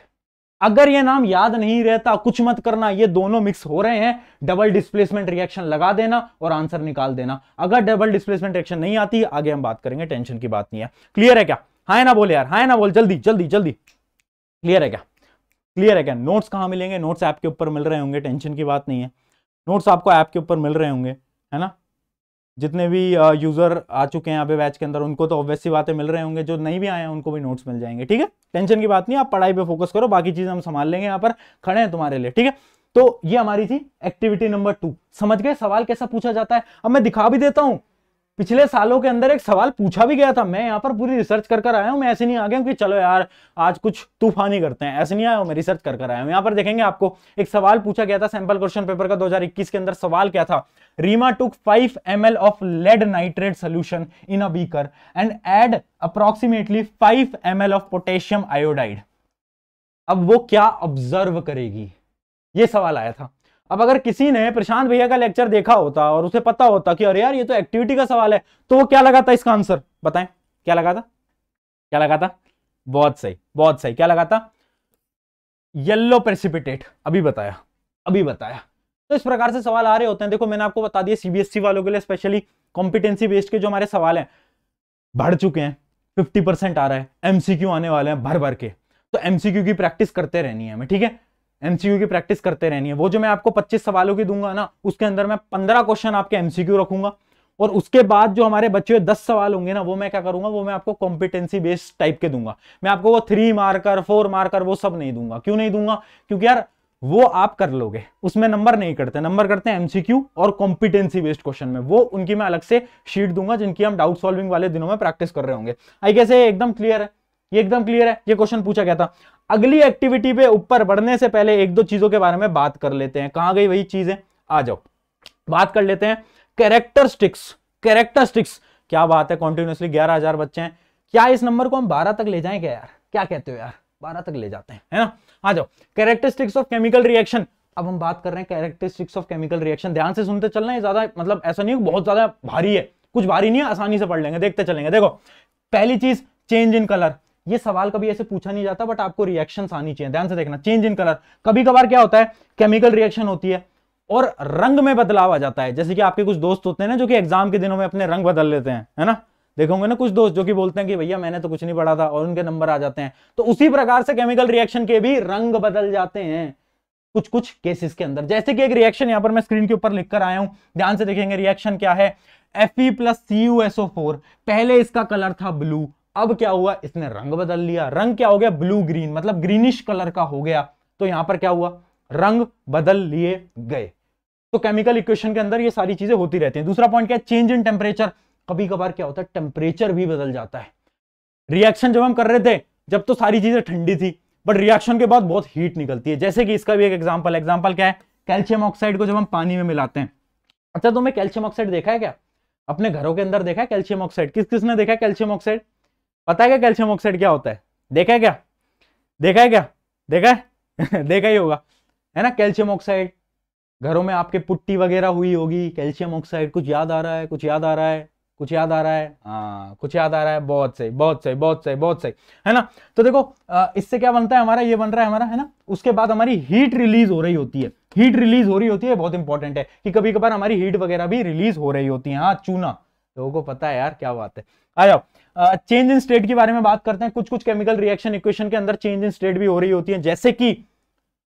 अगर ये नाम याद नहीं रहता कुछ मत करना ये दोनों मिक्स हो रहे हैं डबल डिस्प्लेसमेंट रिएक्शन लगा देना और आंसर निकाल देना अगर डबल डिस्प्लेसमेंट रिएक्शन नहीं आती आगे हम बात करेंगे टेंशन की बात नहीं है क्लियर है क्या हाय ना बोल यार हाय ना बोल जल्दी जल्दी जल्दी क्लियर है क्या क्लियर है क्या नोट्स कहां मिलेंगे नोट्स ऐप के ऊपर मिल रहे होंगे टेंशन की बात नहीं है नोट्स आपको ऐप के ऊपर मिल रहे होंगे है ना जितने भी यूज़र आ चुके हैं यहाँ पे बैच के अंदर उनको तो ऑब्वियसली बातें मिल रहे होंगे जो नहीं भी आए हैं उनको भी नोट्स मिल जाएंगे ठीक है टेंशन की बात नहीं आप पढ़ाई पे फोकस करो बाकी चीज़ हम संभाल लेंगे यहाँ पर खड़े हैं तुम्हारे लिए ठीक है तो ये हमारी थी एक्टिविटी नंबर टू समझ गए सवाल कैसा पूछा जाता है अब मैं दिखा भी देता हूँ पिछले सालों के अंदर एक सवाल पूछा भी गया था मैं यहाँ पर पूरी रिसर्च कर कर आया हूँ मैं ऐसे नहीं आ गया हूँ कि चलो यार आज कुछ तूफानी करते हैं ऐसे नहीं आया हूँ मैं रिसर्च कर कर आया हूँ यहाँ पर देखेंगे आपको एक सवाल पूछा गया था सैंपल क्वेश्चन पेपर का 2021 के अंदर सवाल क्या था Reema took 5 M of lead nitrate solution in a beaker and add approximately five M of potassium iodide अब वो क्या ऑब्जर्व करेगी ये सवाल आया था अब अगर किसी ने प्रशांत भैया का लेक्चर देखा होता और उसे पता होता कि अरे यार ये तो एक्टिविटी का सवाल है तो वो क्या लगाता इसका आंसर बताएं क्या लगाता क्या लगाता बहुत सही बहुत सही क्या लगाता येल्लो प्रेसिपिटेट अभी बताया अभी बताया तो इस प्रकार से सवाल आ रहे होते हैं देखो मैंने आपको बता दिया सीबीएसई e वालों के लिए स्पेशली कॉम्पिटेंसी बेस्ड के जो हमारे सवाल हैं बढ़ चुके हैं फिफ्टी परसेंट आ रहा है एमसीक्यू आने वाले हैं भर भर के तो एमसीक्यू की प्रैक्टिस करते रहनी है हमें ठीक है एमसीक्यू की प्रैक्टिस करते रहनी है वो जो मैं आपको 25 सवालों की दूंगा ना उसके अंदर मैं 15 क्वेश्चन आपके एमसीक्यू रखूंगा और उसके बाद जो हमारे बच्चे हुए दस सवाल होंगे ना वो मैं क्या करूंगा वो मैं आपको कॉम्पिटेंसी बेस्ड टाइप के दूंगा मैं आपको वो थ्री मार्कर फोर मार्कर वो सब नहीं दूंगा क्यों नहीं दूंगा क्योंकि यार वो आप कर लोगे उसमें नंबर नहीं करते नंबर करते हैं एमसीक्यू और कॉम्पिटेंसी बेस्ड क्वेश्चन में वो उनकी मैं अलग से शीट दूंगा जिनकी हम डाउट सॉल्विंग वाले दिनों में प्रैक्टिस कर रहे होंगे आई कैसे एकदम क्लियर है ये एकदम क्लियर है ये क्वेश्चन पूछा गया था अगली एक्टिविटी पे ऊपर बढ़ने से पहले एक दो चीजों के बारे में बात कर लेते हैं कहां गई वही चीजें आ जाओ बात कर लेते हैं कैरेक्टरिस्टिक्स कैरेक्टरिस्टिक्स क्या बात है कॉन्टिन्यूसली ग्यारह हजार बच्चे हैं क्या इस नंबर को हम बारह तक ले जाए क्या यार क्या कहते हो यार बारह तक ले जाते हैं है ना आ जाओ कैरेक्टरिस्टिक्स ऑफ केमिकल रिएक्शन अब हम बात कर रहे हैं कैरेक्टरिस्टिक्स ऑफ केमिकल रिएक्शन ध्यान से सुनते चल रहे ज्यादा मतलब ऐसा नहीं बहुत ज्यादा भारी है कुछ भारी नहीं है आसानी से पढ़ लेंगे देखते चलेंगे देखो पहली चीज चेंज इन कलर ये सवाल कभी ऐसे पूछा नहीं जाता बट आपको रिएक्शन आनी चाहिए ध्यान से देखना चेंज इन कलर कभी कभार क्या होता है केमिकल रिएक्शन होती है और रंग में बदलाव आ जाता है जैसे कि आपके कुछ दोस्त होते हैं ना जो कि एग्जाम के दिनों में अपने रंग बदल लेते हैं है ना देखोगे ना कुछ दोस्त जो कि बोलते हैं कि भैया मैंने तो कुछ नहीं पढ़ा था और उनके नंबर आ जाते हैं तो उसी प्रकार से केमिकल रिएक्शन के भी रंग बदल जाते हैं कुछ कुछ केसेस के अंदर जैसे कि एक रिएक्शन यहां पर मैं स्क्रीन के ऊपर लिखकर आया हूं ध्यान से देखेंगे रिएक्शन क्या है Fe प्लस सी पहले इसका कलर था ब्लू अब क्या हुआ इसने रंग बदल लिया रंग क्या हो गया ब्लू ग्रीन मतलब ग्रीनिश कलर का हो गया तो यहां पर क्या हुआ रंग बदल लिए गए तो केमिकल इक्वेशन के अंदर ये सारी चीजें होती रहती हैं दूसरा पॉइंट क्या है चेंज इन टेम्परेचर कभी कभार क्या होता है टेम्परेचर भी बदल जाता है रिएक्शन जब हम कर रहे थे जब तो सारी चीजें ठंडी थी बट रिएक्शन के बाद बहुत हीट निकलती है जैसे कि इसका भी एक एग्जाम्पल एग्जाम्पल क्या है कैल्शियम ऑक्साइड को जब हम पानी में मिलाते हैं अच्छा तुम्हें कैल्शियम ऑक्साइड देखा है क्या अपने घरों के अंदर देखा है कैल्शियम ऑक्साइड किस किसने देखा है कैल्शियम ऑक्साइड पता है क्या कैल्शियम ऑक्साइड क्या होता है देखा है क्या देखा है क्या देखा है देखा ही होगा है ना कैल्शियम ऑक्साइड घरों में आपके पुट्टी वगैरह हुई होगी कैल्शियम ऑक्साइड कुछ याद आ रहा है कुछ याद आ रहा है कुछ याद आ रहा है हाँ कुछ याद आ रहा है बहुत सही बहुत सही बहुत सही बहुत सही है ना तो देखो इससे क्या बनता है हमारा ये बन रहा है हमारा है ना उसके बाद हमारी हीट रिलीज हो रही होती है हीट रिलीज हो रही होती है बहुत इंपॉर्टेंट है कि कभी कभार हमारी हीट वगैरह भी रिलीज हो रही होती है हाँ चूना लोगों को पता है यार क्या बात है आ जाओ चेंज इन स्टेट के बारे में बात करते हैं कुछ कुछ केमिकल रिएक्शन इक्वेशन के अंदर चेंज इन स्टेट भी हो रही होती है जैसे कि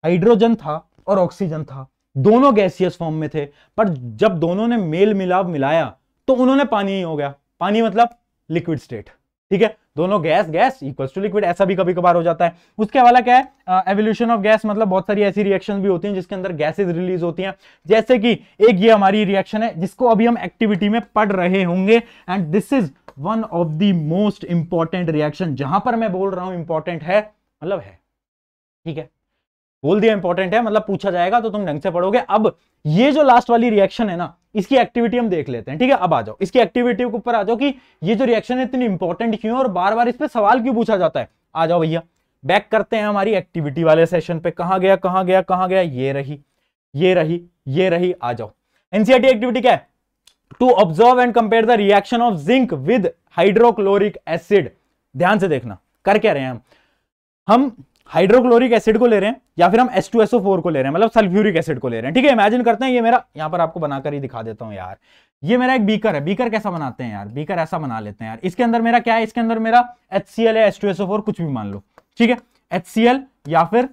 हाइड्रोजन था और ऑक्सीजन था दोनों गैसियस फॉर्म में थे पर जब दोनों ने मेल मिलाप मिलाया तो उन्होंने पानी ही हो गया पानी मतलब लिक्विड स्टेट ठीक है दोनों gas gas equals to liquid ऐसा भी कभी कभार हो जाता है उसके हवाला क्या है एवोल्यूशन ऑफ गैस मतलब बहुत सारी ऐसी रिएक्शन भी होती हैं जिसके अंदर गैसेज रिलीज होती हैं जैसे कि एक ये हमारी रिएक्शन है जिसको अभी हम एक्टिविटी में पढ़ रहे होंगे and this is one of the most important reaction जहां पर मैं बोल रहा हूं इंपॉर्टेंट है मतलब है ठीक है बोल दिया इंपॉर्टेंट है मतलब पूछा जाएगा तो तुम ढंग से पढ़ोगे अब ये जो लास्ट वाली रिएक्शन है ना इसकी एक्टिविटी हम देख लेते हैं ठीक है अब आ जाओ इसकी एक्टिविटी के ऊपर आ जाओ कि ये जो रिएक्शन है इतनी इंपॉर्टेंट क्यों और बार बार इस पर सवाल क्यों पूछा जाता है आ जाओ भैया बैक करते हैं हमारी एक्टिविटी वाले सेशन पे कहा गया कहा गया कहा गया ये रही ये रही ये रही आ जाओ एनसीआरटी एक्टिविटी e क्या है to observe and compare the reaction of zinc with hydrochloric acid ध्यान से देखना कर क्या रहे हैं हम हम हाइड्रोक्लोरिक एसिड को ले रहे हैं या फिर हम H2SO4 को ले रहे हैं मतलब सल्फ्यूरिक एसिड को ले रहे हैं ठीक है इमेजिन करते हैं ये मेरा यहाँ पर आपको बनाकर ही दिखा देता हूँ यार ये मेरा एक बीकर है बीकर कैसा बनाते हैं यार बीकर ऐसा बना लेते हैं यार इसके अंदर मेरा क्या है इसके अंदर मेरा एच है एच कुछ भी मान लो ठीक है एच या फिर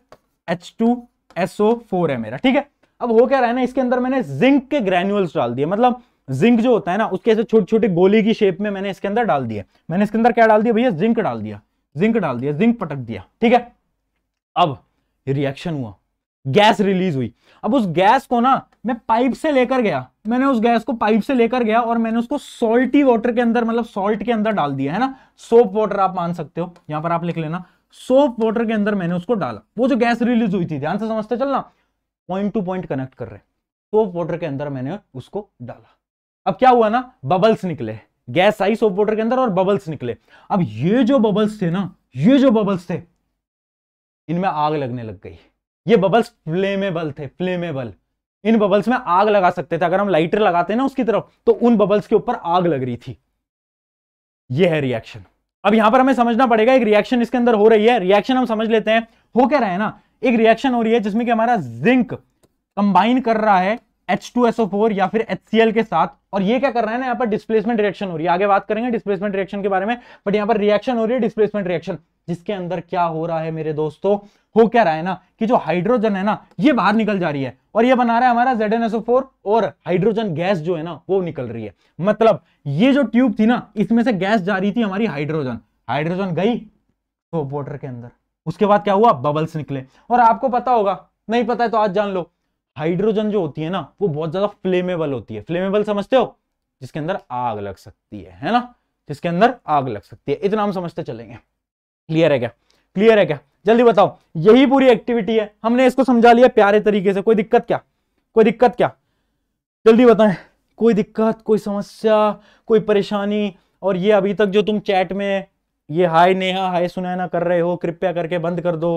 एच है मेरा ठीक है अब हो क्या रहा है ना इसके अंदर मैंने जिंक के ग्रेन्यूल्स डाल दिए मतलब जिंक जो होता है ना उसके ऐसे छोटे छोटे गोली की शेप में मैंने इसके अंदर डाल दिया मैंने इसके अंदर क्या डाल दिया भैया जिंक डाल दिया जिंक डाल दिया जिंक पटक दिया ठीक है अब रिएक्शन हुआ गैस रिलीज हुई अब उस गैस को ना मैं पाइप से लेकर गया मैंने उस गैस को पाइप से लेकर गया और मैंने उसको सोल्टी वाटर के अंदर मतलब सोल्ट के अंदर डाल दिया है ना सोप वाटर आप मान सकते हो यहां पर आप लिख लेना सोप वाटर के अंदर मैंने उसको डाला वो जो गैस रिलीज हुई थी ध्यान से समझते चलना पॉइंट टू पॉइंट कनेक्ट कर रहे सोप वाटर के अंदर मैंने उसको डाला अब क्या हुआ ना बबल्स निकले गैस आई सोप वाटर के अंदर और बबल्स निकले अब ये जो बबल्स थे ना ये जो बबल्स थे इनमें आग लगने लग गई ये बबल्स फ्लेमेबल थे फ्लेमेबल इन बबल्स में आग लगा सकते थे अगर हम लाइटर लगाते ना उसकी तरफ तो उन बबल्स के ऊपर आग लग रही थी ये है रिएक्शन अब यहां पर हमें समझना पड़ेगा एक रिएक्शन इसके अंदर हो रही है रिएक्शन हम समझ लेते हैं हो क्या रहा है ना एक रिएक्शन हो रही है जिसमें कि हमारा जिंक कंबाइन कर रहा है H2SO4 या फिर HCl के साथ और ये क्या कर रहा है ना यहाँ पर डिस्प्लेसमेंट रिएक्शन हो रही है आगे बात करेंगे डिस्प्लेसमेंट रिएक्शन के बारे में बट यहाँ पर रिएक्शन हो रही है डिस्प्लेसमेंट रिएक्शन जिसके अंदर क्या हो रहा है मेरे दोस्तों हो क्या रहा है ना कि जो हाइड्रोजन है ना ये बाहर निकल जा रही है और ये बना रहा है हमारा ZnSO4 और हाइड्रोजन गैस जो है ना वो निकल रही है मतलब ये जो ट्यूब थी ना इसमें से गैस जा रही थी हमारी हाइड्रोजन हाइड्रोजन गई तो वाटर के अंदर उसके बाद क्या हुआ बबल्स निकले और आपको पता होगा नहीं पता है तो आज जान लो हाइड्रोजन जो होती है ना वो बहुत ज्यादा फ्लेमेबल होती है फ्लेमेबल समझते हो जिसके अंदर आग लग सकती है है ना जिसके अंदर आग लग सकती है इतना हम समझते चलेंगे क्लियर है क्या क्लियर है क्या जल्दी बताओ यही पूरी एक्टिविटी है हमने इसको समझा लिया प्यारे तरीके से कोई दिक्कत क्या कोई दिक्कत क्या जल्दी बताए कोई दिक्कत कोई समस्या कोई परेशानी और ये अभी तक जो तुम चैट में ये हाय नेहा हाय सुनैना कर रहे हो कृपया करके बंद कर दो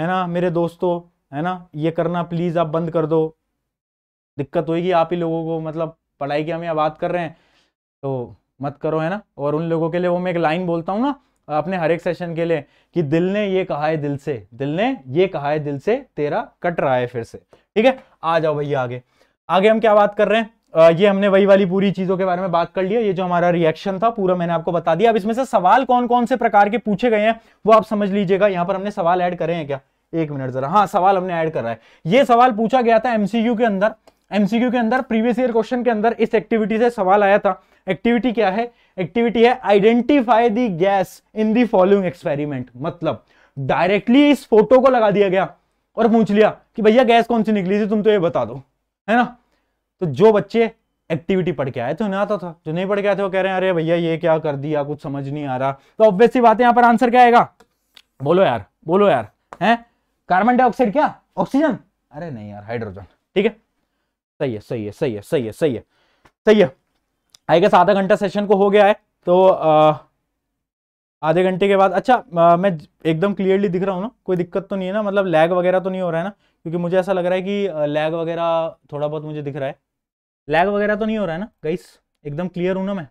है ना मेरे दोस्तों है ना ये करना प्लीज आप बंद कर दो दिक्कत होगी आप ही लोगों को मतलब पढ़ाई की हम यहाँ बात कर रहे हैं तो मत करो है ना और उन लोगों के लिए वो मैं एक लाइन बोलता हूँ ना अपने हर एक सेशन के लिए कि दिल ने ये कहा है दिल से दिल ने ये कहा है दिल से तेरा कट रहा है फिर से ठीक है आ जाओ भैया आगे आगे हम क्या बात कर रहे हैं आ, ये हमने वही वाली पूरी चीजों के बारे में बात कर लिया ये जो हमारा रिएक्शन था पूरा मैंने आपको बता दिया अब इसमें से सवाल कौन कौन से प्रकार के पूछे गए हैं वो आप समझ लीजिएगा यहाँ पर हमने सवाल ऐड करे हैं क्या एक मिनट जरा हाँ सवाल हमने ऐड करा है ये सवाल पूछा गया था एमसीक्यू के अंदर एमसीक्यू के अंदर प्रीवियस ईयर क्वेश्चन के अंदर इस एक्टिविटी से सवाल आया था एक्टिविटी क्या है एक्टिविटी है identify the gas in the following experiment मतलब डायरेक्टली इस फोटो को लगा दिया गया और पूछ लिया कि भैया गैस कौन सी निकली थी तुम तो ये बता दो है ना तो जो बच्चे एक्टिविटी पढ़ के आए थे उन्हें आता था जो नहीं पढ़ के आए थे वो कह रहे हैं अरे भैया ये क्या कर दिया कुछ समझ नहीं आ रहा तो ऑब्वियसली बात है पर आंसर क्या आएगा बोलो यार बोलो यार है कार्बन डाइऑक्साइड क्या ऑक्सीजन अरे नहीं यार हाइड्रोजन ठीक है सही है सही है सही है सही है सही है सही है आई गेस आधा घंटा सेशन को हो गया है तो आधे घंटे के बाद अच्छा आ, मैं एकदम क्लियरली दिख रहा हूँ ना कोई दिक्कत तो नहीं है ना मतलब लैग वगैरह तो नहीं हो रहा है ना क्योंकि मुझे ऐसा लग रहा है कि लैग वगैरह थोड़ा बहुत मुझे दिख रहा है लैग वगैरह तो नहीं हो रहा है ना गाइस एकदम क्लियर हूँ ना मैं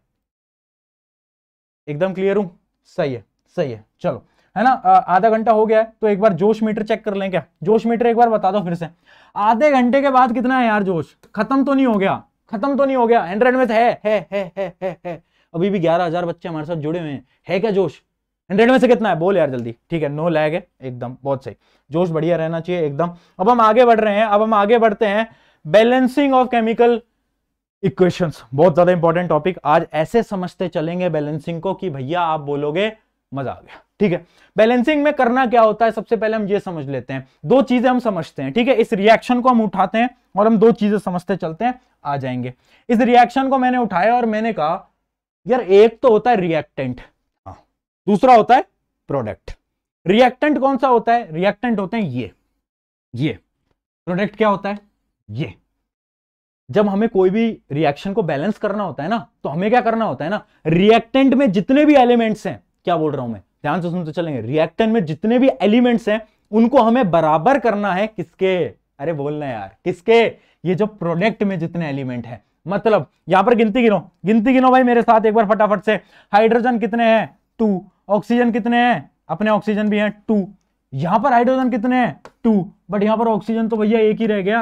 एकदम क्लियर हूँ सही है सही है चलो है ना आधा घंटा हो गया है तो एक बार जोश मीटर चेक कर लें क्या जोश मीटर एक बार बता दो फिर से आधे घंटे के बाद कितना है यार जोश खत्म तो नहीं हो गया खत्म तो नहीं हो गया हंड्रेड में तो है है है है है है अभी भी ग्यारह हजार बच्चे हमारे साथ जुड़े हुए हैं है क्या जोश हंड्रेड में से कितना है बोल यार जल्दी ठीक है नो लैग है एकदम बहुत सही जोश बढ़िया रहना चाहिए एकदम अब हम आगे बढ़ रहे हैं अब हम आगे बढ़ते हैं बैलेंसिंग ऑफ केमिकल इक्वेशंस बहुत ज्यादा इंपॉर्टेंट टॉपिक आज ऐसे समझते चलेंगे बैलेंसिंग को कि भैया आप बोलोगे मजा आ गया ठीक है बैलेंसिंग में करना क्या होता है सबसे पहले हम ये समझ लेते हैं दो चीजें हम समझते हैं ठीक है इस रिएक्शन को हम उठाते हैं और हम दो चीजें समझते चलते हैं आ जाएंगे इस रिएक्शन को मैंने उठाया और मैंने कहा यार एक तो होता है रिएक्टेंट हाँ। दूसरा होता है प्रोडक्ट रिएक्टेंट कौन सा होता है रिएक्टेंट होते हैं ये ये प्रोडक्ट क्या होता है ये जब हमें कोई भी रिएक्शन को बैलेंस करना होता है ना तो हमें क्या करना होता है ना रिएक्टेंट में जितने भी एलिमेंट्स हैं क्या बोल रहा हूं मैं ध्यान से सुनते तो चलेंगे रिएक्टेंट में जितने भी एलिमेंट्स हैं उनको हमें बराबर करना है किसके अरे बोलना यार किसके ये जो प्रोडक्ट में जितने एलिमेंट है मतलब यहां पर गिनती गिनो गिनती गिनो भाई मेरे साथ एक बार फटाफट से हाइड्रोजन कितने हैं टू ऑक्सीजन कितने हैं अपने ऑक्सीजन भी हैं टू यहां पर हाइड्रोजन कितने हैं टू बट यहां पर ऑक्सीजन तो भैया एक ही रह गया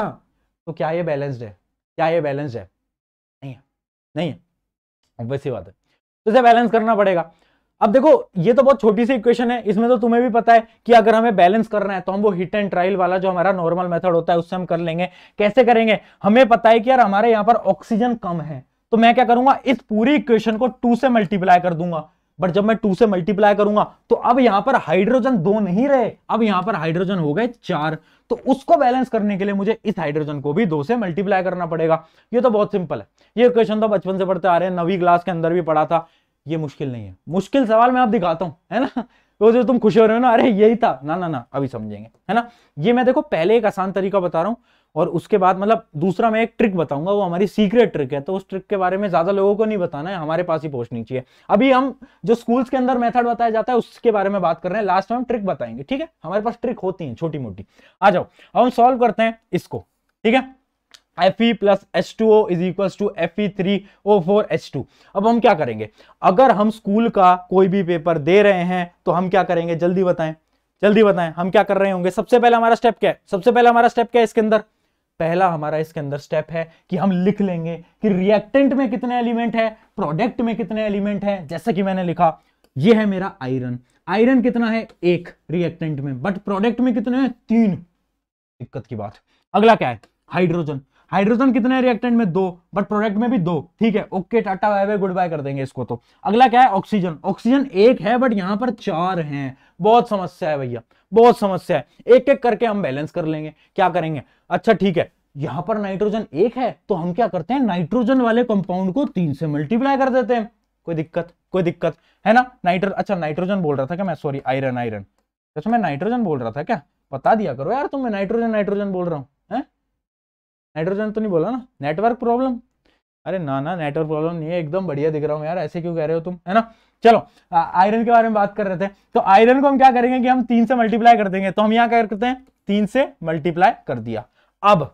तो क्या ये बैलेंस्ड है क्या ये बैलेंस्ड है नहीं है नहीं है वैसी बात है तो इसे बैलेंस करना पड़ेगा अब देखो ये तो बहुत छोटी सी इक्वेशन है इसमें तो तुम्हें भी पता है कि अगर हमें बैलेंस करना है तो हम वो हिट एंड ट्रायल वाला जो हमारा नॉर्मल मेथड होता है उससे हम कर लेंगे कैसे करेंगे हमें पता है कि यार हमारे यहाँ पर ऑक्सीजन कम है तो मैं क्या करूंगा इस पूरी इक्वेशन को टू से मल्टीप्लाई कर दूंगा बट जब मैं टू से मल्टीप्लाई करूंगा तो अब यहां पर हाइड्रोजन दो नहीं रहे अब यहां पर हाइड्रोजन हो गए चार तो उसको बैलेंस करने के लिए मुझे इस हाइड्रोजन को भी दो से मल्टीप्लाई करना पड़ेगा ये तो बहुत सिंपल है ये क्वेश्चन तो बचपन से पढ़ते आ रहे हैं नवी क्लास के अंदर भी पढ़ा था ये मुश्किल नहीं है मुश्किल सवाल मैं आप दिखाता हूँ है ना तो जो तुम खुश हो रहे हो ना अरे यही था ना ना ना अभी समझेंगे है ना ये मैं देखो पहले एक आसान तरीका बता रहा हूँ और उसके बाद मतलब दूसरा मैं एक ट्रिक बताऊंगा वो हमारी सीक्रेट ट्रिक है तो उस ट्रिक के बारे में ज्यादा लोगों को नहीं बताना है हमारे पास ही पहुंचनी चाहिए अभी हम जो स्कूल्स के अंदर मेथड बताया जाता है उसके बारे में बात कर रहे हैं लास्ट में हम ट्रिक बताएंगे ठीक है हमारे पास ट्रिक होती है छोटी मोटी आ जाओ अब हम सॉल्व करते हैं इसको ठीक है F E plus H two O is equal to F E three O four H two अब हम क्या करेंगे अगर हम स्कूल का कोई भी पेपर दे रहे हैं तो हम क्या करेंगे जल्दी बताएं जल्दी बताएं हम क्या कर रहे होंगे सबसे पहले हमारा स्टेप क्या है सबसे पहले हमारा स्टेप क्या है इसके अंदर पहला हमारा इसके अंदर स्टेप है कि हम लिख लेंगे कि रिएक्टेंट में कितने एलिमेंट है प्रोडक्ट में कितने एलिमेंट है जैसे कि मैंने लिखा यह है मेरा आयरन आयरन कितना है एक रिएक्टेंट में बट प्रोडक्ट में कितने हैं तीन दिक्कत की बात अगला क्या है हाइड्रोजन हाइड्रोजन कितने रिएक्टेंट में दो बट प्रोडक्ट में भी दो ठीक है okay tata bye bye goodbye कर देंगे इसको तो अगला क्या है ऑक्सीजन ऑक्सीजन एक है बट यहाँ पर चार हैं बहुत समस्या है भैया बहुत समस्या है एक एक करके हम बैलेंस कर लेंगे क्या करेंगे अच्छा ठीक है यहां पर नाइट्रोजन एक है तो हम क्या करते हैं नाइट्रोजन वाले कंपाउंड को तीन से मल्टीप्लाई कर देते हैं कोई दिक्कत कोई दिक्कत है ना नाइट्रो अच्छा नाइट्रोजन बोल रहा था क्या मैं सॉरी आयरन आयरन अच्छा मैं नाइट्रोजन बोल रहा था क्या बता दिया करो यार तुम मैं नाइट्रोजन नाइट्रोजन बोल रहा हूँ नाइट्रोजन तो नहीं बोला ना नेटवर्क प्रॉब्लम अरे ना ना नेटवर्क प्रॉब्लम नहीं है एकदम बढ़िया दिख रहा हूँ यार ऐसे क्यों कह रहे हो तुम है ना चलो आयरन के बारे में बात कर रहे थे तो आयरन को हम क्या करेंगे कि हम तीन से मल्टीप्लाई कर देंगे तो हम यहाँ क्या करते हैं तीन से मल्टीप्लाई कर दिया अब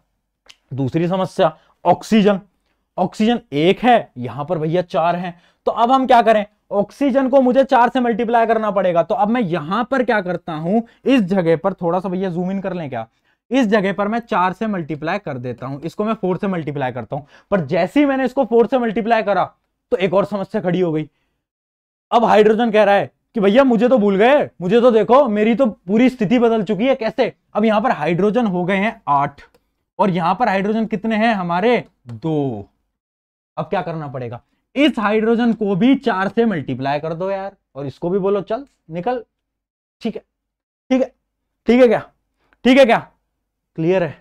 दूसरी समस्या ऑक्सीजन ऑक्सीजन एक है यहां पर भैया चार है तो अब हम क्या करें ऑक्सीजन को मुझे चार से मल्टीप्लाई करना पड़ेगा तो अब मैं यहां पर क्या करता हूं इस जगह पर थोड़ा सा भैया जूम इन कर लें क्या इस जगह पर मैं चार से मल्टीप्लाई कर देता हूं इसको मैं फोर से मल्टीप्लाई करता हूं पर जैसे ही मैंने इसको फोर से मल्टीप्लाई करा तो एक और समस्या खड़ी हो गई अब हाइड्रोजन कह रहा है कि भैया मुझे तो भूल गए मुझे तो देखो मेरी तो पूरी स्थिति बदल चुकी है कैसे अब यहां पर हाइड्रोजन हो गए हैं आठ और यहां पर हाइड्रोजन कितने हैं हमारे दो अब क्या करना पड़ेगा इस हाइड्रोजन को भी चार से मल्टीप्लाई कर दो यार और इसको भी बोलो चल निकल ठीक है ठीक है ठीक है क्या ठीक है क्या क्लियर है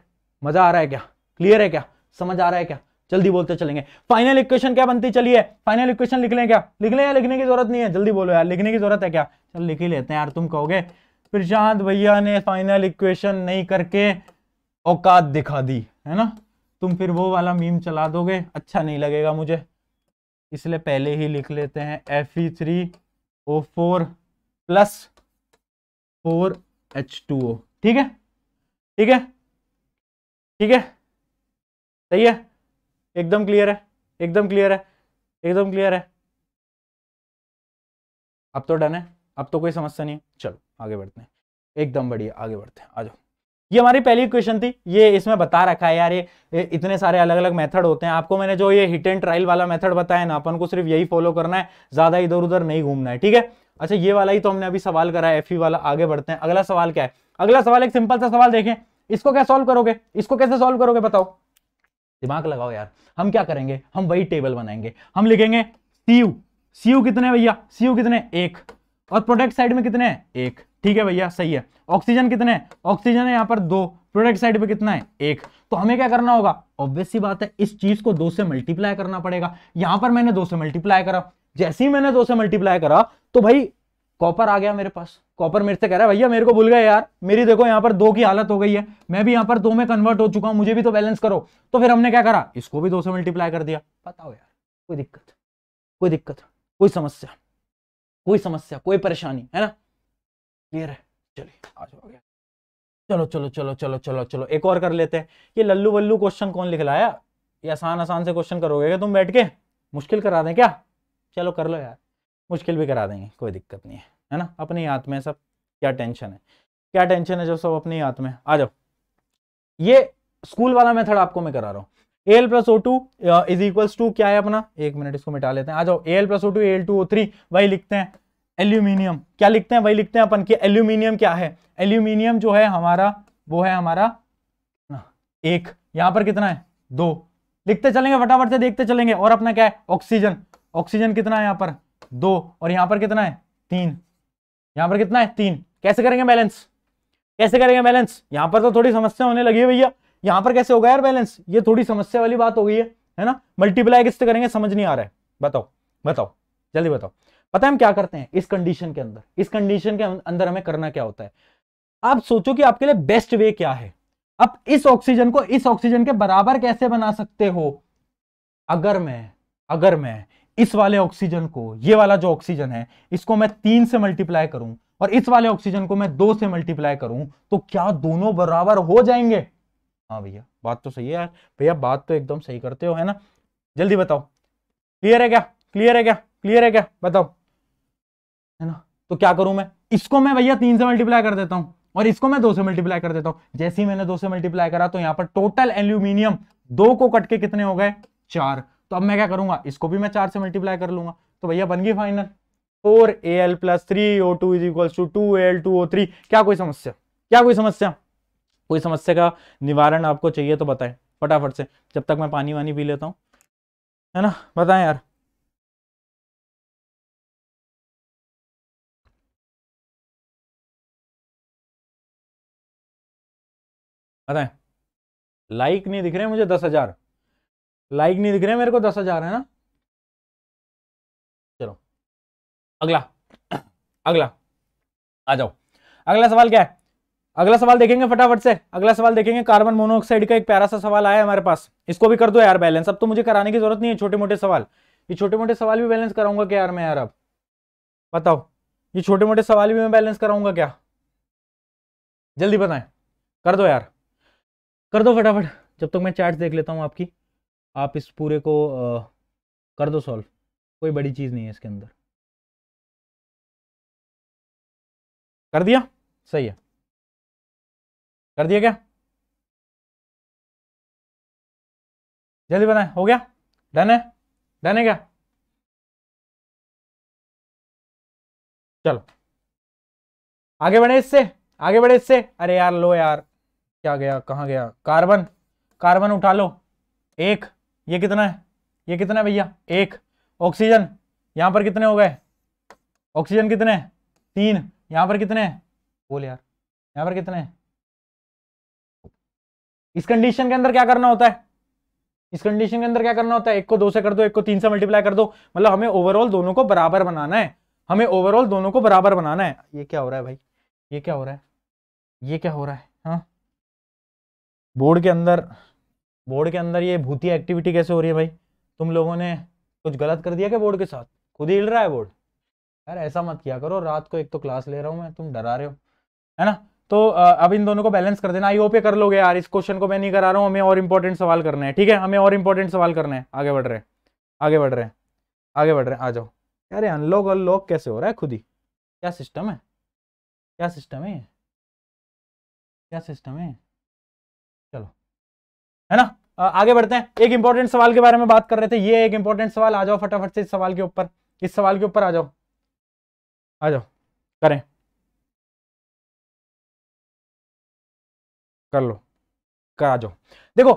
मजा आ रहा है क्या क्लियर है क्या समझ आ रहा है क्या जल्दी बोलते चलेंगे फाइनल इक्वेशन क्या बनती चलिए फाइनल इक्वेशन लिख लें क्या लिख लें या लिखने की जरूरत नहीं है जल्दी बोलो यार लिखने की जरूरत है क्या चल लिख ही लेते हैं यार तुम कहोगे प्रशांत भैया ने फाइनल इक्वेशन नहीं करके औकात दिखा दी है ना तुम फिर वो वाला मीम चला दोगे अच्छा नहीं लगेगा मुझे इसलिए पहले ही लिख लेते हैं F E three O four plus four H two O ठीक है ठीक है ठीक है सही है एकदम क्लियर है एकदम क्लियर है एकदम क्लियर है अब तो डन है अब तो कोई समस्या नहीं है चलो आगे बढ़ते हैं एकदम बढ़िया आगे बढ़ते हैं आ जाओ ये हमारी पहली क्वेश्चन थी ये इसमें बता रखा है यार ये इतने सारे अलग अलग मेथड होते हैं आपको मैंने जो ये हिट एंड ट्रायल वाला मेथड बताया ना अपन को सिर्फ यही फॉलो करना है ज्यादा इधर उधर नहीं घूमना है ठीक है अच्छा ये वाला ही तो हमने अभी सवाल करा है एफ e वाला आगे बढ़ते हैं अगला सवाल क्या है अगला सवाल एक सिंपल सा सवाल देखें इसको क्या सॉल्व करोगे इसको कैसे सॉल्व करोगे बताओ दिमाग लगाओ यार हम क्या करेंगे हम वही टेबल बनाएंगे हम लिखेंगे सीयू सीयू कितने भैया सीयू कितने एक और प्रोडक्ट साइड में कितने एक ठीक है भैया सही है ऑक्सीजन कितने ऑक्सीजन है यहाँ पर दो प्रोडक्ट साइड पे कितना है एक तो हमें क्या करना होगा ऑब्वियस सी बात है इस चीज को दो से मल्टीप्लाई करना पड़ेगा यहां पर मैंने दो से मल्टीप्लाई करा जैसे ही मैंने दो से मल्टीप्लाई करा तो भाई कॉपर आ गया मेरे पास कॉपर मेरे से कह रहा है भैया मेरे को भूल गए यार मेरी देखो यहाँ पर दो की हालत हो गई है मैं भी यहाँ पर दो में कन्वर्ट हो चुका हूँ मुझे भी तो बैलेंस करो तो फिर हमने क्या करा इसको भी दो से मल्टीप्लाई कर दिया बताओ यार कोई दिक्कत कोई दिक्कत कोई समस्या कोई समस्या कोई परेशानी है ना क्लियर है चलिए आज हो गया चलो चलो चलो चलो चलो चलो एक और कर लेते हैं ये लल्लू वल्लू क्वेश्चन कौन लाया ये आसान आसान से क्वेश्चन करोगे क्या तुम बैठ के मुश्किल करा दें क्या चलो कर लो यार मुश्किल भी करा देंगे कोई दिक्कत नहीं है है ना अपने हाथ में सब क्या टेंशन है क्या टेंशन है जो सब अपने हाथ में आ जाओ ये स्कूल वाला मेथड आपको मैं करा रहा हूँ L plus O two is equal to क्या है अपना एक मिनट इसको मिटा लेते हैं आ जाओ L plus O two L two O three वही लिखते हैं एल्यूमिनियम क्या लिखते हैं वही लिखते हैं अपन कि एल्यूमिनियम क्या है एल्यूमिनियम जो है हमारा वो है हमारा एक यहाँ पर कितना है दो लिखते चलेंगे फटाफट से देखते चलेंगे और अपना क्या है ऑक्सीजन ऑक्सीजन कितना है यहाँ पर दो और यहां पर कितना है तीन यहां पर कितना है तीन कैसे करेंगे बैलेंस कैसे करेंगे बैलेंस यहां पर तो थोड़ी समस्या होने लगी है भैया यहां पर कैसे होगा यार बैलेंस ये थोड़ी समस्या वाली बात हो गई है है ना मल्टीप्लाई किससे करेंगे समझ नहीं आ रहा है बताओ बताओ जल्दी बताओ पता है हम क्या करते हैं इस कंडीशन के अंदर इस कंडीशन के अंदर हमें करना क्या होता है आप सोचो कि आपके लिए बेस्ट वे क्या है अब इस ऑक्सीजन को इस ऑक्सीजन के बराबर कैसे बना सकते हो अगर मैं अगर मैं इस वाले ऑक्सीजन को ये वाला जो ऑक्सीजन है इसको मैं तीन से मल्टीप्लाई करूं और इस वाले ऑक्सीजन को मैं दो से मल्टीप्लाई करूं तो क्या दोनों बराबर हो जाएंगे हाँ भैया बात तो सही है यार भैया बात तो एकदम सही करते हो है ना जल्दी बताओ क्लियर है क्या क्लियर है क्या क्लियर है क्या बताओ है ना तो क्या करूं मैं इसको मैं भैया तीन से मल्टीप्लाई कर देता हूं और इसको मैं दो से मल्टीप्लाई कर देता हूं जैसे ही मैंने दो से मल्टीप्लाई करा तो यहां पर टोटल एल्यूमिनियम दो को कटके कितने हो गए चार तो अब मैं क्या करूंगा इसको भी मैं चार से मल्टीप्लाई कर लूंगा तो भैया बन गई final four A L plus three O two is equal to two L two O three क्या कोई समस्या क्या कोई समस्या कोई समस्या का निवारण आपको चाहिए तो बताएं फटाफट से जब तक मैं पानी वानी पी लेता हूं है ना बताएं यार बताएं लाइक नहीं दिख रहे मुझे दस हजार लाइक नहीं दिख रहे मेरे को दस हजार है ना चलो अगला अगला आ जाओ अगला सवाल क्या है अगला सवाल देखेंगे फटाफट से अगला सवाल देखेंगे कार्बन मोनोऑक्साइड का एक प्यारा सा सवाल आया हमारे पास इसको भी कर दो यार बैलेंस अब तो मुझे कराने की जरूरत नहीं है छोटे मोटे सवाल ये छोटे मोटे सवाल भी बैलेंस कराऊंगा क्या यार मैं यार अब बताओ ये छोटे मोटे सवाल भी मैं बैलेंस कराऊंगा क्या जल्दी बताएं कर दो यार कर दो फटाफट जब तक तो मैं चैट देख लेता हूं आपकी आप इस पूरे को आ, कर दो सॉल्व कोई बड़ी चीज़ नहीं है इसके अंदर कर दिया सही है कर दिया क्या जल्दी बताएं हो गया डन है डन है क्या चलो आगे बढ़े इससे आगे बढ़े इससे अरे यार लो यार क्या गया कहाँ गया कार्बन कार्बन उठा लो एक ये कितना है ये कितना है भैया एक ऑक्सीजन यहाँ पर कितने हो गए ऑक्सीजन कितने तीन यहां पर कितने बोल यार यहां पर कितने इस कंडीशन के अंदर क्या करना होता है इस कंडीशन के अंदर क्या करना होता है एक को दो से कर दो एक को तीन से मल्टीप्लाई कर दो मतलब हमें ओवरऑल दोनों को बराबर बनाना है हमें ओवरऑल दोनों को बराबर बनाना है ये क्या हो रहा है भाई ये क्या हो रहा है ये क्या हो रहा है हाँ बोर्ड के अंदर बोर्ड के अंदर ये भूतिया एक्टिविटी कैसे हो रही है भाई तुम लोगों ने कुछ गलत कर दिया क्या बोर्ड के साथ खुद ही हिल रहा है बोर्ड यार ऐसा मत किया करो रात को एक तो क्लास ले रहा हूँ मैं तुम डरा रहे हो है ना तो अब इन दोनों को बैलेंस कर देना आई होप ये कर लोगे यार इस क्वेश्चन को मैं नहीं करा रहा हूँ हमें और इंपॉर्टेंट सवाल करने हैं ठीक है हमें और इम्पोर्टेंट सवाल करने हैं आगे बढ़ रहे हैं आगे बढ़ रहे हैं आगे बढ़ रहे हैं आ जाओ यार अनलॉक अनलॉक कैसे हो रहा है खुद ही क्या सिस्टम है क्या सिस्टम है क्या सिस्टम है है ना आगे बढ़ते हैं एक इंपॉर्टेंट सवाल के बारे में बात कर रहे थे ये एक इंपॉर्टेंट सवाल आ जाओ फटाफट से इस सवाल के ऊपर इस सवाल के ऊपर आ जाओ आ जाओ करें कर लो करा जाओ देखो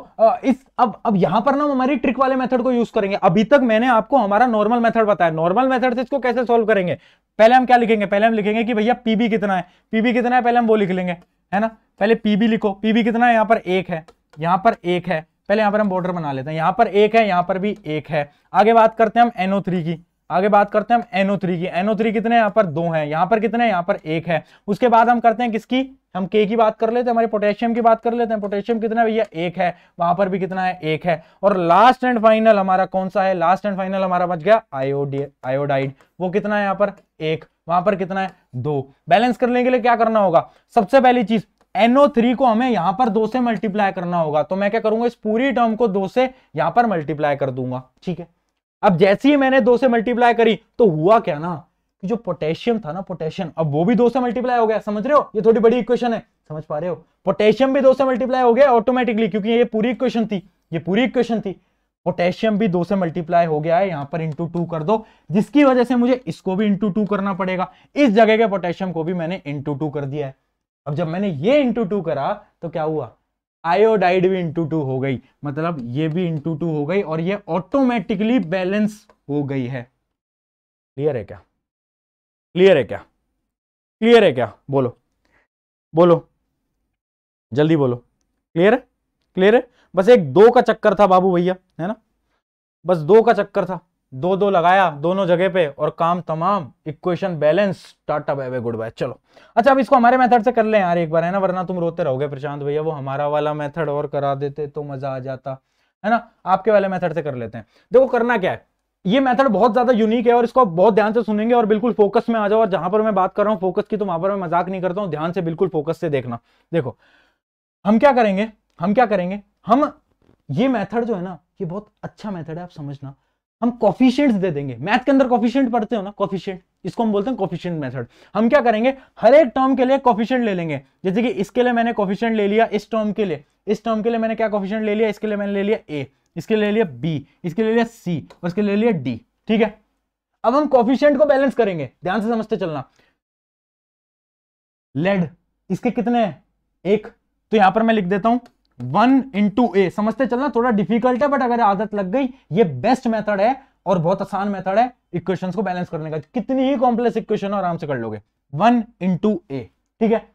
इस अब अब यहां पर ना हम हमारी ट्रिक वाले मेथड को यूज करेंगे अभी तक मैंने आपको हमारा नॉर्मल मेथड बताया नॉर्मल मेथड से इसको कैसे सॉल्व करेंगे पहले हम क्या लिखेंगे पहले हम लिखेंगे कि भैया पीबी कितना है पीबी कितना है पहले हम वो लिख लेंगे है ना पहले पीबी लिखो पीबी कितना है यहां पर एक है यहाँ पर एक है पहले यहाँ पर हम बॉर्डर बना लेते हैं यहाँ पर एक है यहाँ पर भी एक है आगे बात करते हैं हम एनओ की आगे बात करते हैं हम NO3 की NO3 कितने यहाँ पर दो है यहाँ पर कितने यहाँ पर एक है उसके बाद हम करते हैं किसकी हम के की बात कर लेते हैं हमारे पोटेशियम की बात कर लेते हैं पोटेशियम कितना भैया एक है वहां पर भी कितना है एक है और लास्ट एंड फाइनल हमारा कौन सा है लास्ट एंड फाइनल हमारा बच गया आयोडी आयोडाइड वो कितना है यहाँ पर एक वहां पर कितना है दो बैलेंस करने के लिए क्या करना होगा सबसे पहली चीज NO3 को हमें यहां पर दो से मल्टीप्लाई करना होगा तो मैं क्या करूंगा इस पूरी टर्म को दो से यहां पर मल्टीप्लाई कर दूंगा ठीक है अब जैसे ही मैंने दो से मल्टीप्लाई करी तो हुआ क्या ना कि जो पोटेशियम था ना पोटेशियम अब वो भी दो से मल्टीप्लाई हो गया समझ रहे हो ये थोड़ी बड़ी इक्वेशन है समझ पा रहे हो पोटेशियम भी दो से मल्टीप्लाई हो गया ऑटोमेटिकली क्योंकि ये पूरी इक्वेशन थी ये पूरी इक्वेशन थी पोटेशियम भी दो से मल्टीप्लाई हो गया है यहां पर इंटू टू कर दो जिसकी वजह से मुझे इसको भी इंटू टू करना पड़ेगा इस जगह के पोटेशियम को भी मैंने इंटू टू कर दिया है अब जब मैंने ये इंटू टू करा तो क्या हुआ आयोडाइड भी इंटू टू हो गई मतलब ये भी इंटू टू हो गई और ये ऑटोमेटिकली बैलेंस हो गई है क्लियर है क्या क्लियर है क्या क्लियर है क्या बोलो बोलो जल्दी बोलो क्लियर है क्लियर है बस एक दो का चक्कर था बाबू भैया है ना बस दो का चक्कर था दो दो लगाया दोनों जगह पे और काम तमाम equation balance tata bye bye goodbye चलो अच्छा अब इसको हमारे मेथड से कर ले यार एक बार है ना वरना तुम रोते रहोगे प्रशांत भैया वो हमारा वाला मेथड और करा देते तो मजा आ जाता है ना आपके वाले मेथड से कर लेते हैं देखो करना क्या है ये मेथड बहुत ज्यादा यूनिक है और इसको आप बहुत ध्यान से सुनेंगे और बिल्कुल फोकस में आ जाओ और जहां पर मैं बात कर रहा हूँ फोकस की तो वहां पर मैं मजाक नहीं करता हूँ ध्यान से बिल्कुल फोकस से देखना देखो हम क्या करेंगे हम क्या करेंगे हम ये मेथड जो है ना ये बहुत अच्छा मेथड है आप समझना हम कॉफिशियंट दे देंगे मैथ के अंदर कॉफिशियंट पढ़ते हो ना कॉफिशियंट इसको हम बोलते हैं कॉफिशियंट मेथड हम क्या करेंगे हर एक टर्म के लिए कॉफिशियंट ले लेंगे जैसे कि इसके लिए मैंने कॉफिशियंट ले लिया इस टर्म के लिए इस टर्म के लिए मैंने क्या कॉफिशियंट ले लिया इसके लिए मैंने ले लिया ए इसके लिए ले लिया बी इसके लिए लिया सी और इसके लिए लिया डी ठीक है अब हम कॉफिशियंट को बैलेंस करेंगे ध्यान से समझते चलना लेड इसके कितने हैं एक तो यहां पर मैं लिख देता हूं वन इंटू ए समझते चलना थोड़ा डिफिकल्ट है बट अगर आदत लग गई ये बेस्ट मेथड है और बहुत आसान मेथड है इक्वेशंस को बैलेंस करने का कितनी ही कॉम्प्लेक्स इक्वेशन आराम से कर लोगे वन इंटू ए ठीक है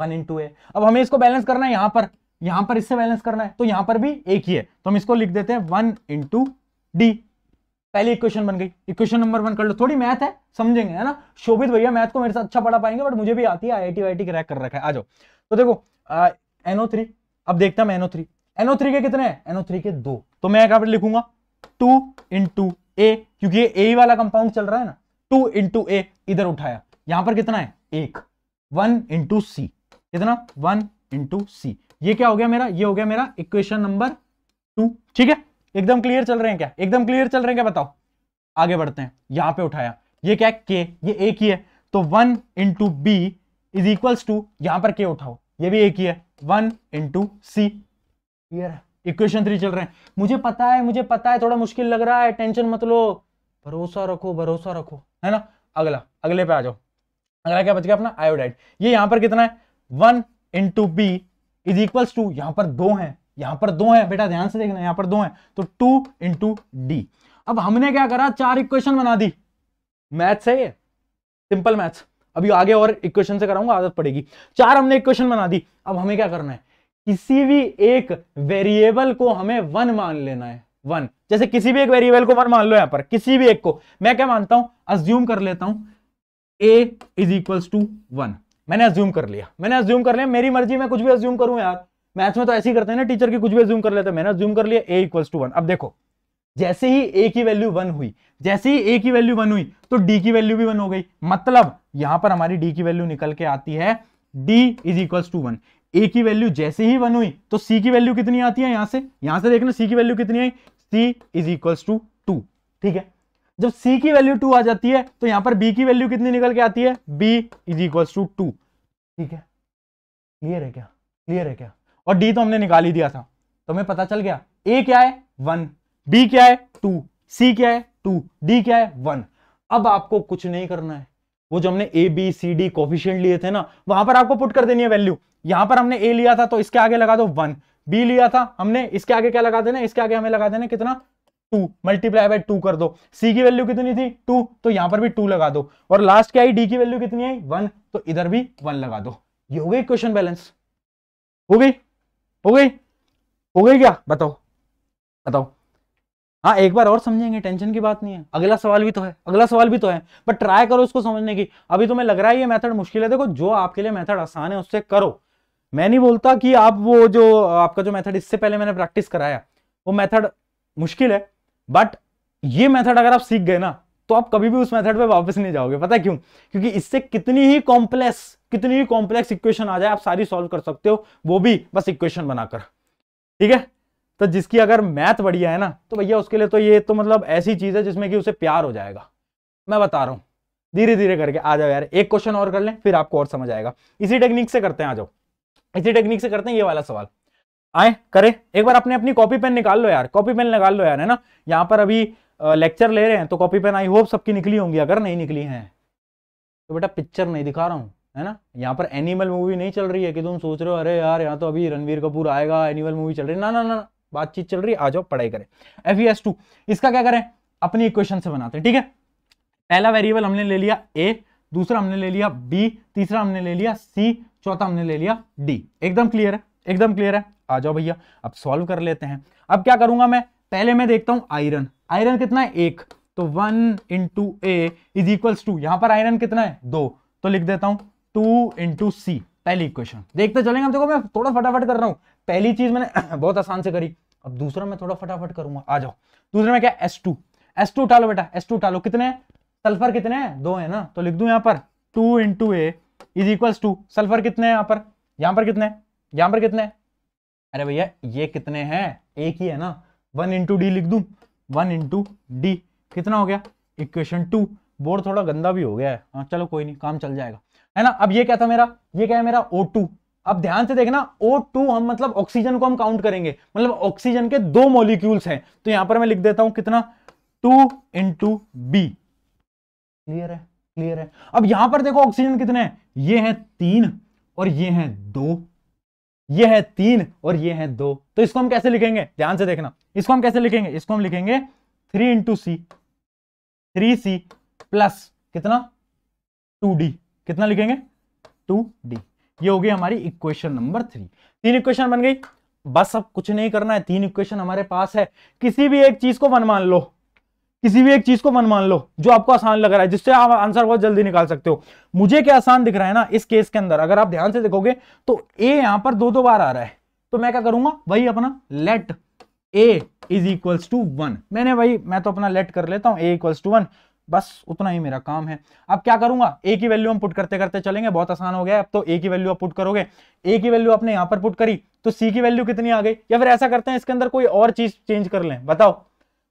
वन इंटू ए अब हमें इसको बैलेंस करना है यहां पर यहां पर इससे बैलेंस करना है तो यहां पर भी एक ही है तो हम इसको लिख देते हैं वन इंटू डी पहली इक्वेशन बन गई इक्वेशन नंबर वन कर लो थोड़ी मैथ है समझेंगे है ना शोभित भैया मैथ को मेरे साथ अच्छा पढ़ा पाएंगे बट मुझे भी आती है आई आई टी क्रैक कर रखा है आ जाओ तो देखो एनओ थ्री अब देखता हूं एनओ थ्री एनओ थ्री के कितने एनओ थ्री के दो तो मैं क्या लिखूंगा टू इंटू ए क्योंकि ये ए वाला कंपाउंड चल रहा है ना टू इंटू ए इधर उठाया यहां पर कितना है एक वन इंटू सी कितना वन इंटू सी ये क्या हो गया मेरा ये हो गया मेरा इक्वेशन नंबर टू ठीक है एकदम क्लियर चल रहे हैं क्या एकदम क्लियर चल रहे हैं क्या बताओ आगे बढ़ते हैं यहां पे उठाया ये क्या है के ये एक ही है तो one into B is equals to यहां पर के उठाओ ये भी एक ही है वन इंटू सी क्लियर है इक्वेशन थ्री चल रहे हैं मुझे पता है मुझे पता है थोड़ा मुश्किल लग रहा है टेंशन मत लो भरोसा रखो भरोसा रखो है ना अगला अगले पे आ जाओ अगला क्या बच गया अपना आयोडाइड ये यहां पर कितना है one into B is equal to यहां पर दो है यहां पर दो है बेटा ध्यान से देखना यहां पर दो है तो टू इंटू डी अब हमने क्या करा चार इक्वेशन बना दी मैथ्स है ये सिंपल मैथ्स अभी आगे और इक्वेशन से कराऊंगा आदत पड़ेगी चार हमने इक्वेशन बना दी अब हमें क्या करना है किसी भी एक वेरिएबल को हमें वन मान लेना है वन जैसे किसी भी एक वेरिएबल को वन मान लो यहां पर किसी भी एक को मैं क्या मानता हूं अज्यूम कर लेता हूं A is equals to one मैंने अज्यूम कर लिया मैंने अज्यूम कर लिया मेरी मर्जी मैं कुछ भी अज्यूम करूं यार मैथ्स में तो ऐसे ही करते हैं ना टीचर की कुछ भी अज्यूम कर लेते हैं मैंने अज्यूम कर लिया ए इक्वल्स टू वन अब देखो जैसे ही ए की वैल्यू वन हुई जैसे ही ए की वैल्यू वन हुई तो डी की वैल्यू भी वन हो गई मतलब यहां पर हमारी डी की वैल्यू निकल के आती है D is equal to one A की वैल्यू जैसे ही वन हुई तो सी की वैल्यू कितनी आती है यहां से यहां से देखना सी की वैल्यू कितनी आई C is equal to two ठीक है जब सी की वैल्यू टू आ जाती है तो यहां पर बी की वैल्यू कितनी निकल के आती है B is equal to two ठीक है क्लियर है क्या क्लियर है क्या और डी तो हमने निकाल ही दिया था तो हमें पता चल गया ए क्या है वन बी क्या है टू सी क्या है टू डी क्या है वन अब आपको कुछ नहीं करना है वो जो हमने A B C D coefficient लिए थे ना वहां पर आपको पुट कर देनी है वैल्यू यहां पर हमने ए लिया था तो इसके आगे लगा दो वन बी लिया था हमने इसके आगे क्या लगा देना इसके आगे हमें लगा देना कितना टू मल्टीप्लाई बाय टू कर दो सी की वैल्यू कितनी थी टू तो यहां पर भी टू लगा दो और लास्ट क्या आई डी की वैल्यू कितनी आई वन तो इधर भी वन लगा दो ये हो गई क्वेश्चन बैलेंस हो गई हो गई हो गई क्या बताओ बताओ हाँ एक बार और समझेंगे टेंशन की बात नहीं है अगला सवाल भी तो है अगला सवाल भी तो है बट ट्राई करो उसको समझने की अभी तुम्हें तो लग रहा है ये मेथड मुश्किल है देखो जो आपके लिए मेथड आसान है उससे करो मैं नहीं बोलता कि आप वो जो आपका जो मेथड इससे पहले मैंने प्रैक्टिस कराया वो मेथड मुश्किल है बट ये मेथड अगर आप सीख गए ना तो आप कभी भी उस मेथड पे वापस नहीं जाओगे पता है क्यों क्योंकि इससे कितनी ही कॉम्प्लेक्स कितनी ही कॉम्प्लेक्स इक्वेशन आ जाए आप सारी सॉल्व कर सकते हो वो भी बस इक्वेशन बनाकर ठीक है तो जिसकी अगर मैथ बढ़िया है ना तो भैया उसके लिए तो ये तो मतलब ऐसी चीज़ है जिसमें कि उसे प्यार हो जाएगा मैं बता रहा हूँ धीरे धीरे करके आ जाओ यार एक क्वेश्चन और कर लें फिर आपको और समझ आएगा इसी टेक्निक से करते हैं आ जाओ इसी टेक्निक से करते हैं ये वाला सवाल आए करें एक बार अपने अपनी कॉपी पेन निकाल लो यार कॉपी पेन निकाल लो यार है ना यहाँ पर अभी लेक्चर ले रहे हैं तो कॉपी पेन आई होप सबकी निकली होंगी अगर नहीं निकली है तो बेटा पिक्चर नहीं दिखा रहा हूँ है ना यहाँ पर एनिमल मूवी नहीं चल रही है कि तुम सोच रहे हो अरे यार यहाँ तो अभी रणवीर कपूर आएगा एनिमल मूवी चल रही है ना ना ना बातचीत चल रही है आ जाओ पढ़ाई करें एफ टू e इसका क्या करें अपनी इक्वेशन से बनाते हैं ठीक है पहला वेरिएबल हमने ले लिया ए दूसरा हमने ले लिया बी तीसरा हमने ले लिया सी चौथा हमने ले लिया डी एकदम क्लियर है एकदम क्लियर है आ जाओ भैया अब सॉल्व कर लेते हैं अब क्या करूंगा मैं पहले मैं देखता हूं आयरन आयरन कितना है एक तो one into A is equals to यहां पर आयरन कितना है दो तो लिख देता हूं टू इंटू सी पहली इक्वेशन देखते चलेंगे हम देखो मैं थोड़ा फटाफट कर रहा हूं पहली चीज मैंने बहुत आसान से करी अब दूसरा मैं थोड़ा फटाफट करूंगा आ जाओ दूसरे में क्या एस टू एस टू उठा लो बेटा एस टू उठा लो कितने सल्फर कितने है? दो है ना तो लिख दू यहाँ पर two in two as equal to sulphur कितने हैं यहाँ पर यहाँ पर कितने यहाँ पर कितने अरे भैया ये कितने हैं एक ही है ना वन इंटू डी लिख दू वन इंटू डी कितना हो गया इक्वेशन टू बोर्ड थोड़ा गंदा भी हो गया है हाँ, चलो कोई नहीं काम चल जाएगा है ना अब ये क्या था मेरा ये क्या है मेरा ओ टू अब ध्यान से देखना O2 हम मतलब ऑक्सीजन को हम काउंट करेंगे मतलब ऑक्सीजन के दो मॉलिक्यूल्स हैं तो यहां पर मैं लिख देता हूं कितना टू इंटू बी क्लियर है क्लियर है अब यहां पर देखो ऑक्सीजन कितने हैं ये हैं तीन और ये हैं दो ये है तीन और ये है दो तो इसको हम कैसे लिखेंगे ध्यान से देखना इसको हम कैसे लिखेंगे इसको हम लिखेंगे three into C three C plus कितना टू डी कितना लिखेंगे टू डी ये हो गई हमारी इक्वेशन नंबर थ्री तीन इक्वेशन बन गई बस अब कुछ नहीं करना है तीन इक्वेशन हमारे पास है किसी भी एक चीज को वन मान लो किसी भी एक चीज को मन मान लो जो आपको आसान लग रहा है जिससे आप आंसर बहुत जल्दी निकाल सकते हो मुझे क्या आसान दिख रहा है ना इस केस के अंदर अगर आप ध्यान से देखोगे तो ए यहां पर दो दो बार आ रहा है तो मैं क्या करूंगा वही अपना let A is equals to one मैंने वही मैं तो अपना लेट कर लेता हूं ए इक्वल्स टू वन बस उतना ही मेरा काम है अब क्या करूंगा ए की वैल्यू हम पुट करते करते चलेंगे बहुत आसान हो गया अब तो ए की वैल्यू आप पुट करोगे ए की वैल्यू आपने यहां पर पुट करी तो सी की वैल्यू कितनी आ गई या फिर ऐसा करते हैं इसके अंदर कोई और चीज चेंज कर लें बताओ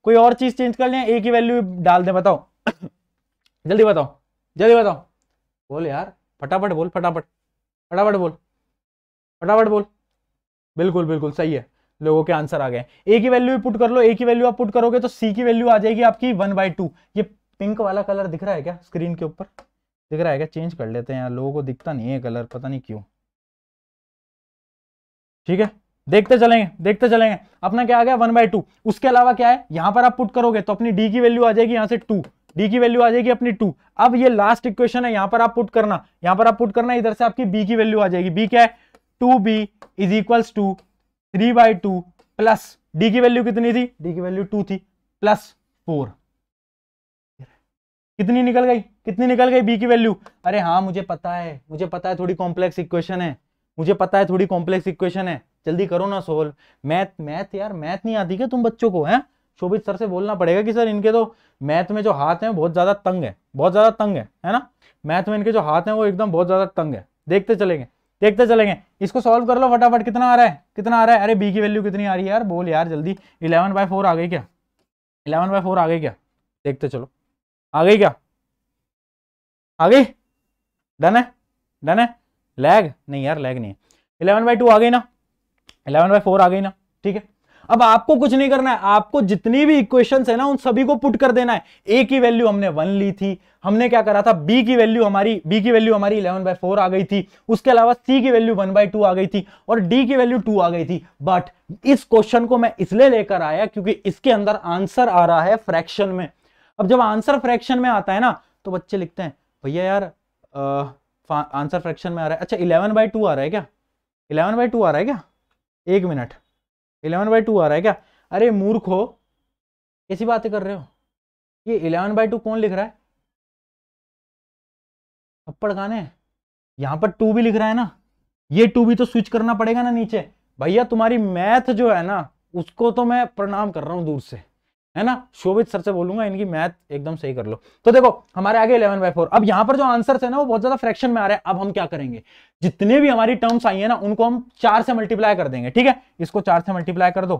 कोई और चीज चेंज कर लें ए की वैल्यू डाल दें बताओ जल्दी बताओ जल्दी बताओ बोल यार फटाफट बोल फटाफट फटाफट बोल फटाफट बोल बिल्कुल बिल्कुल सही है लोगों के आंसर आ गए ए की वैल्यू भी पुट कर लो ए की वैल्यू आप पुट करोगे तो सी की वैल्यू आ जाएगी आपकी वन बाई टू ये पिंक वाला कलर दिख रहा है क्या स्क्रीन के ऊपर दिख रहा है क्या चेंज कर लेते हैं यार लोगों को दिखता नहीं है कलर पता नहीं क्यों ठीक है देखते चलेंगे देखते चलेंगे अपना क्या आ गया वन बाई टू उसके अलावा क्या है यहां पर आप पुट करोगे तो अपनी डी की वैल्यू आ जाएगी यहां से टू डी की वैल्यू आ जाएगी अपनी टू अब ये लास्ट इक्वेशन है यहां पर आप पुट करना यहां पर आप पुट करना इधर से आपकी बी की वैल्यू आ जाएगी बी क्या है two B is equals to three by two plus D की वैल्यू कितनी थी डी की वैल्यू टू थी प्लस फोर कितनी निकल गई कितनी निकल गई बी की वैल्यू अरे हाँ मुझे पता है मुझे पता है थोड़ी कॉम्प्लेक्स इक्वेशन है मुझे पता है थोड़ी कॉम्प्लेक्स इक्वेशन है जल्दी करो ना सोल्व मैथ मैथ यार मैथ नहीं आती क्या तुम बच्चों को है शोभित सर से बोलना पड़ेगा कि सर इनके तो मैथ में जो हाथ हैं बहुत ज़्यादा तंग है बहुत ज़्यादा तंग है है ना मैथ में इनके जो हाथ हैं वो एकदम बहुत ज़्यादा तंग है देखते चलेंगे देखते चलेंगे इसको सॉल्व कर लो फटाफट कितना आ रहा है कितना आ रहा है अरे बी की वैल्यू कितनी आ रही है यार बोल यार जल्दी इलेवन बाय फोर आ गई क्या इलेवन बाय फोर आ गई क्या देखते चलो आ गई क्या आ गई डन है डन है लैग नहीं यार लैग नहीं है इलेवन बाई टू आ गई ना इलेवन बाई फोर आ गई ना ठीक है अब आपको कुछ नहीं करना है आपको जितनी भी इक्वेशन है ना उन सभी को पुट कर देना है ए की वैल्यू हमने वन ली थी हमने क्या करा था बी की वैल्यू हमारी बी की वैल्यू हमारी इलेवन बाई फोर आ गई थी उसके अलावा सी की वैल्यू वन बाय टू आ गई थी और डी की वैल्यू टू आ गई थी बट इस क्वेश्चन को मैं इसलिए लेकर आया क्योंकि इसके अंदर आंसर आ रहा है फ्रैक्शन में अब जब आंसर फ्रैक्शन में आता है ना तो बच्चे लिखते हैं भैया यार आंसर फ्रैक्शन में आ रहा है अच्छा इलेवन बाई टू आ रहा है क्या इलेवन बाई टू आ रहा है क्या एक मिनट इलेवन बाई टू आ रहा है क्या अरे मूर्ख हो कैसी बातें कर रहे हो ये इलेवन बाई टू कौन लिख रहा है थप्पड़ खाने यहाँ पर टू भी लिख रहा है ना ये टू भी तो स्विच करना पड़ेगा ना नीचे भैया तुम्हारी मैथ जो है ना उसको तो मैं प्रणाम कर रहा हूँ दूर से है ना शोभित सर से बोलूंगा इनकी मैथ एकदम सही कर लो तो देखो हमारे आगे इलेवन बाई फोर अब यहाँ पर जो आंसर है ना वो बहुत ज्यादा फ्रैक्शन में आ रहा है अब हम क्या करेंगे जितने भी हमारी टर्म्स आई है ना उनको हम चार से मल्टीप्लाई कर देंगे ठीक है इसको चार से मल्टीप्लाई कर दो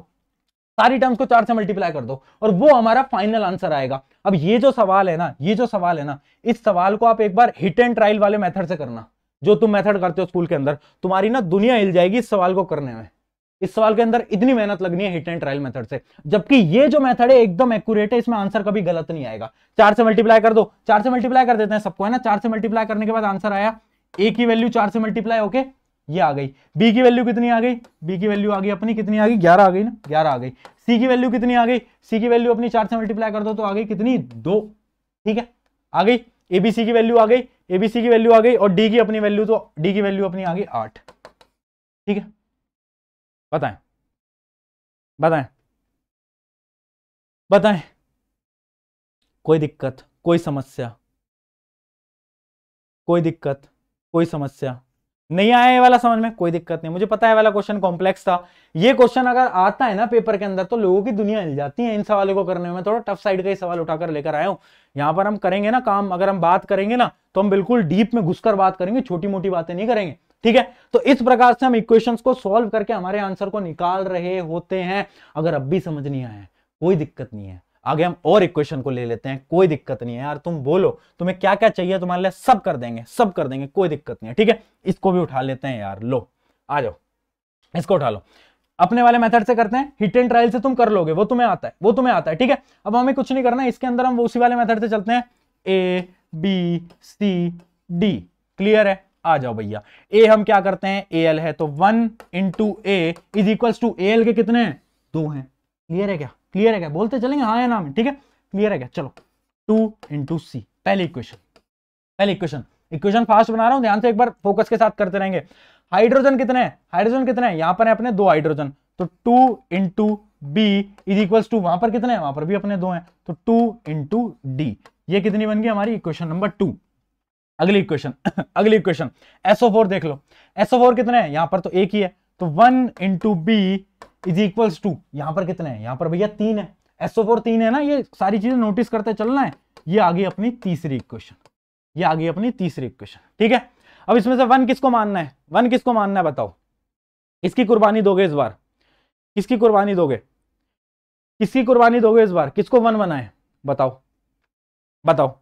सारी टर्म्स को चार से मल्टीप्लाई कर दो और वो हमारा फाइनल आंसर आएगा अब ये जो सवाल है ना ये जो सवाल है ना इस सवाल को आप एक बार हिट एंड ट्रायल वाले मेथड से करना जो तुम मेथड करते हो स्कूल के अंदर तुम्हारी ना दुनिया हिल जाएगी इस सवाल को करने में इस सवाल के अंदर इतनी मेहनत लगनी है हिट एंड ट्रायल मेथड से जबकि ये जो मेथड है एकदम एक्यूरेट है इसमें आंसर कभी गलत नहीं आएगा चार से मल्टीप्लाई कर दो चार से मल्टीप्लाई कर देते हैं सबको है ना चार से मल्टीप्लाई करने के बाद आंसर आया ए की वैल्यू चार से मल्टीप्लाई होके ये आ गई बी की वैल्यू कितनी आ गई बी की वैल्यू आ गई अपनी कितनी आ गई ग्यारह आ गई ना ग्यारह आ गई सी की वैल्यू कितनी आ गई सी की वैल्यू अपनी चार से मल्टीप्लाई कर दो तो आ गई कितनी दो ठीक है आ गई एबीसी की वैल्यू आ गई एबीसी की वैल्यू आ गई और डी की अपनी वैल्यू तो डी की वैल्यू अपनी आ गई आठ ठीक है बताएं बताएं बताएं कोई दिक्कत कोई समस्या कोई दिक्कत कोई समस्या नहीं आया ये वाला समझ में कोई दिक्कत नहीं मुझे पता है वाला क्वेश्चन कॉम्प्लेक्स था ये क्वेश्चन अगर आता है ना पेपर के अंदर तो लोगों की दुनिया हिल जाती है इन सवालों को करने में थोड़ा टफ साइड का ही सवाल उठाकर लेकर आया हूं यहां पर हम करेंगे ना काम अगर हम बात करेंगे ना तो हम बिल्कुल डीप में घुसकर बात करेंगे छोटी मोटी बातें नहीं करेंगे ठीक है तो इस प्रकार से हम इक्वेशंस को सॉल्व करके हमारे आंसर को निकाल रहे होते हैं अगर अब भी समझ नहीं आया कोई दिक्कत नहीं है आगे हम और इक्वेशन को ले लेते हैं कोई दिक्कत नहीं है यार तुम बोलो तुम्हें क्या क्या चाहिए तुम्हारे लिए सब कर देंगे सब कर देंगे कोई दिक्कत नहीं है ठीक है इसको भी उठा लेते हैं यार लो आ जाओ इसको उठा लो अपने वाले मेथड से करते हैं हिट एंड ट्रायल से तुम कर लोगे वो तुम्हें आता है वो तुम्हें आता है ठीक है अब हमें कुछ नहीं करना है इसके अंदर हम उसी वाले मेथड से चलते हैं A B C D clear है आ जाओ भैया ए हम क्या करते हैं ए एल है तो one into A is equal to A L के कितने हैं दो हैं क्लियर है क्या क्लियर है क्या बोलते चलेंगे हाँ या नाम ठीक है क्लियर है क्या चलो टू इंटू सी पहली इक्वेशन पहली इक्वेशन इक्वेशन फास्ट बना रहा हूं ध्यान से एक बार फोकस के साथ करते रहेंगे हाइड्रोजन कितने हैं हाइड्रोजन कितने हैं यहां पर है अपने दो हाइड्रोजन तो two into B is equal to वहां पर कितने हैं वहां पर भी अपने दो हैं तो टू इंटू डी ये कितनी बन गई हमारी इक्वेशन नंबर टू अगली इक्वेशन अगली इक्वेशन एसओ फोर देख लो एसओ फोर कितने हैं यहां पर तो एक ही है तो one into B is equals to यहां पर कितने हैं यहां पर भैया तीन है एसओ फोर तीन है ना ये सारी चीजें नोटिस करते चलना है ये आ गई अपनी तीसरी इक्वेशन ये आ गई अपनी तीसरी इक्वेशन ठीक है अब इसमें से वन किसको मानना है वन किसको मानना है बताओ इसकी कुर्बानी दोगे इस बार किसकी कुर्बानी दोगे किसकी कुर्बानी दोगे इस बार किसको वन बनाए बताओ बताओ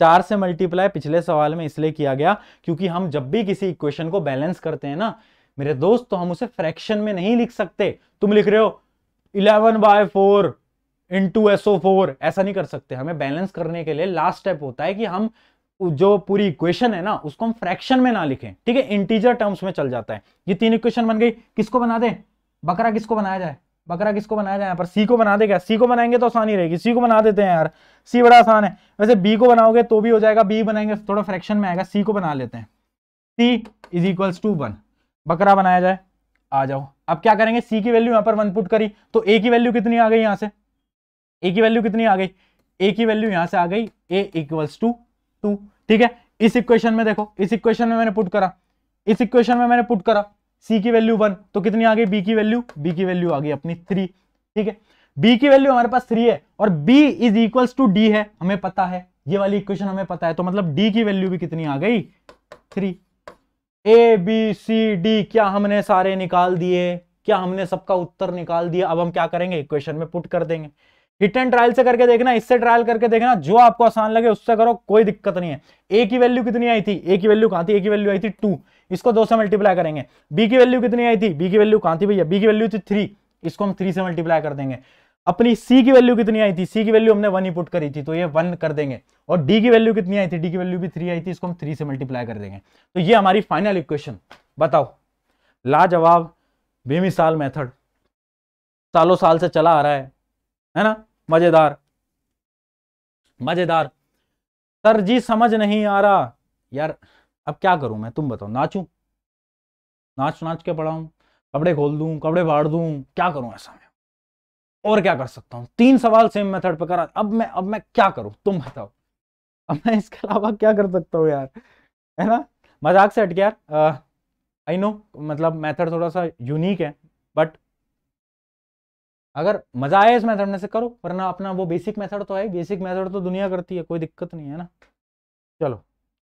चार से मल्टीप्लाई पिछले सवाल में इसलिए किया गया क्योंकि हम जब भी किसी इक्वेशन को बैलेंस करते हैं ना मेरे दोस्त तो हम उसे फ्रैक्शन में नहीं लिख सकते तुम लिख रहे हो eleven by four into SO four ऐसा नहीं कर सकते हमें बैलेंस करने के लिए लास्ट स्टेप होता है कि हम जो पूरी इक्वेशन है ना उसको हम फ्रैक्शन में ना लिखें ठीक है इंटीजर टर्म्स में चल जाता है ये तीन इक्वेशन बन गई किसको बना दे बकरा किसको बनाया जाए बकरा किसको बनाया जाए यहाँ पर सी को बना दे क्या सी को बनाएंगे तो आसानी रहेगी सी को बना देते हैं यार सी बड़ा आसान है वैसे बी को बनाओगे तो भी हो जाएगा बी बनाएंगे तो थोड़ा फ्रैक्शन में आएगा सी को बना लेते हैं C is equals to one बकरा बनाया जाए आ जाओ अब क्या करेंगे सी की वैल्यू यहाँ पर वन पुट करी तो ए की वैल्यू कितनी आ गई यहाँ से ए की वैल्यू कितनी आ गई ए की वैल्यू यहाँ से आ गई ए इक्वल्स टू टू ठीक है इस इक्वेशन में देखो इस इक्वेशन में मैंने पुट करा इस इक्वेशन में मैंने पुट करा सी की वैल्यू वन तो कितनी आ गई बी की वैल्यू बी की वैल्यू आ गई अपनी थ्री ठीक है बी की वैल्यू हमारे पास थ्री है और B is equals to D है हमें पता है ये वाली इक्वेशन हमें पता है तो मतलब डी की वैल्यू भी कितनी आ गई three A B C D क्या हमने सारे निकाल दिए क्या हमने सबका उत्तर निकाल दिया अब हम क्या करेंगे इक्वेशन में पुट कर देंगे हिट एंड ट्रायल से करके देखना इससे ट्रायल करके देखना जो आपको आसान लगे उससे करो कोई दिक्कत नहीं है ए की वैल्यू कितनी आई थी ए की वैल्यू कहां थी ए की वैल्यू आई थी टू इसको दो से मल्टीप्लाई करेंगे बी की वैल्यू कितनी आई थी बी की वैल्यू कहां थी भैया बी की वैल्यू थी थ्री इसको हम थ्री से मल्टीप्लाई कर देंगे अपनी सी की वैल्यू कितनी आई थी सी की वैल्यू हमने वन ही पुट करी थी तो ये वन कर देंगे और डी की वैल्यू कितनी आई थी डी की वैल्यू भी थ्री आई थी इसको हम थ्री से मल्टीप्लाई कर देंगे तो ये हमारी फाइनल इक्वेशन बताओ लाजवाब बेमिसाल मेथड सालों साल से चला आ रहा है है ना मजेदार मजेदार सर जी समझ नहीं आ रहा यार अब क्या करूं मैं तुम बताओ नाचू नाच नाच के पढ़ाऊ कपड़े खोल दू कपड़े बाढ़ दू क्या करूं ऐसा मैं और क्या कर सकता हूं तीन सवाल सेम मेथड पे करा अब मैं अब मैं क्या करूं तुम बताओ अब मैं इसके अलावा क्या कर सकता हूँ यार है ना मजाक से हट यार आई नो मतलब मेथड थोड़ा सा यूनिक है बट अगर मजा आया इस मेथड में से करो वरना अपना वो बेसिक मेथड तो है बेसिक मेथड तो दुनिया करती है कोई दिक्कत नहीं है ना चलो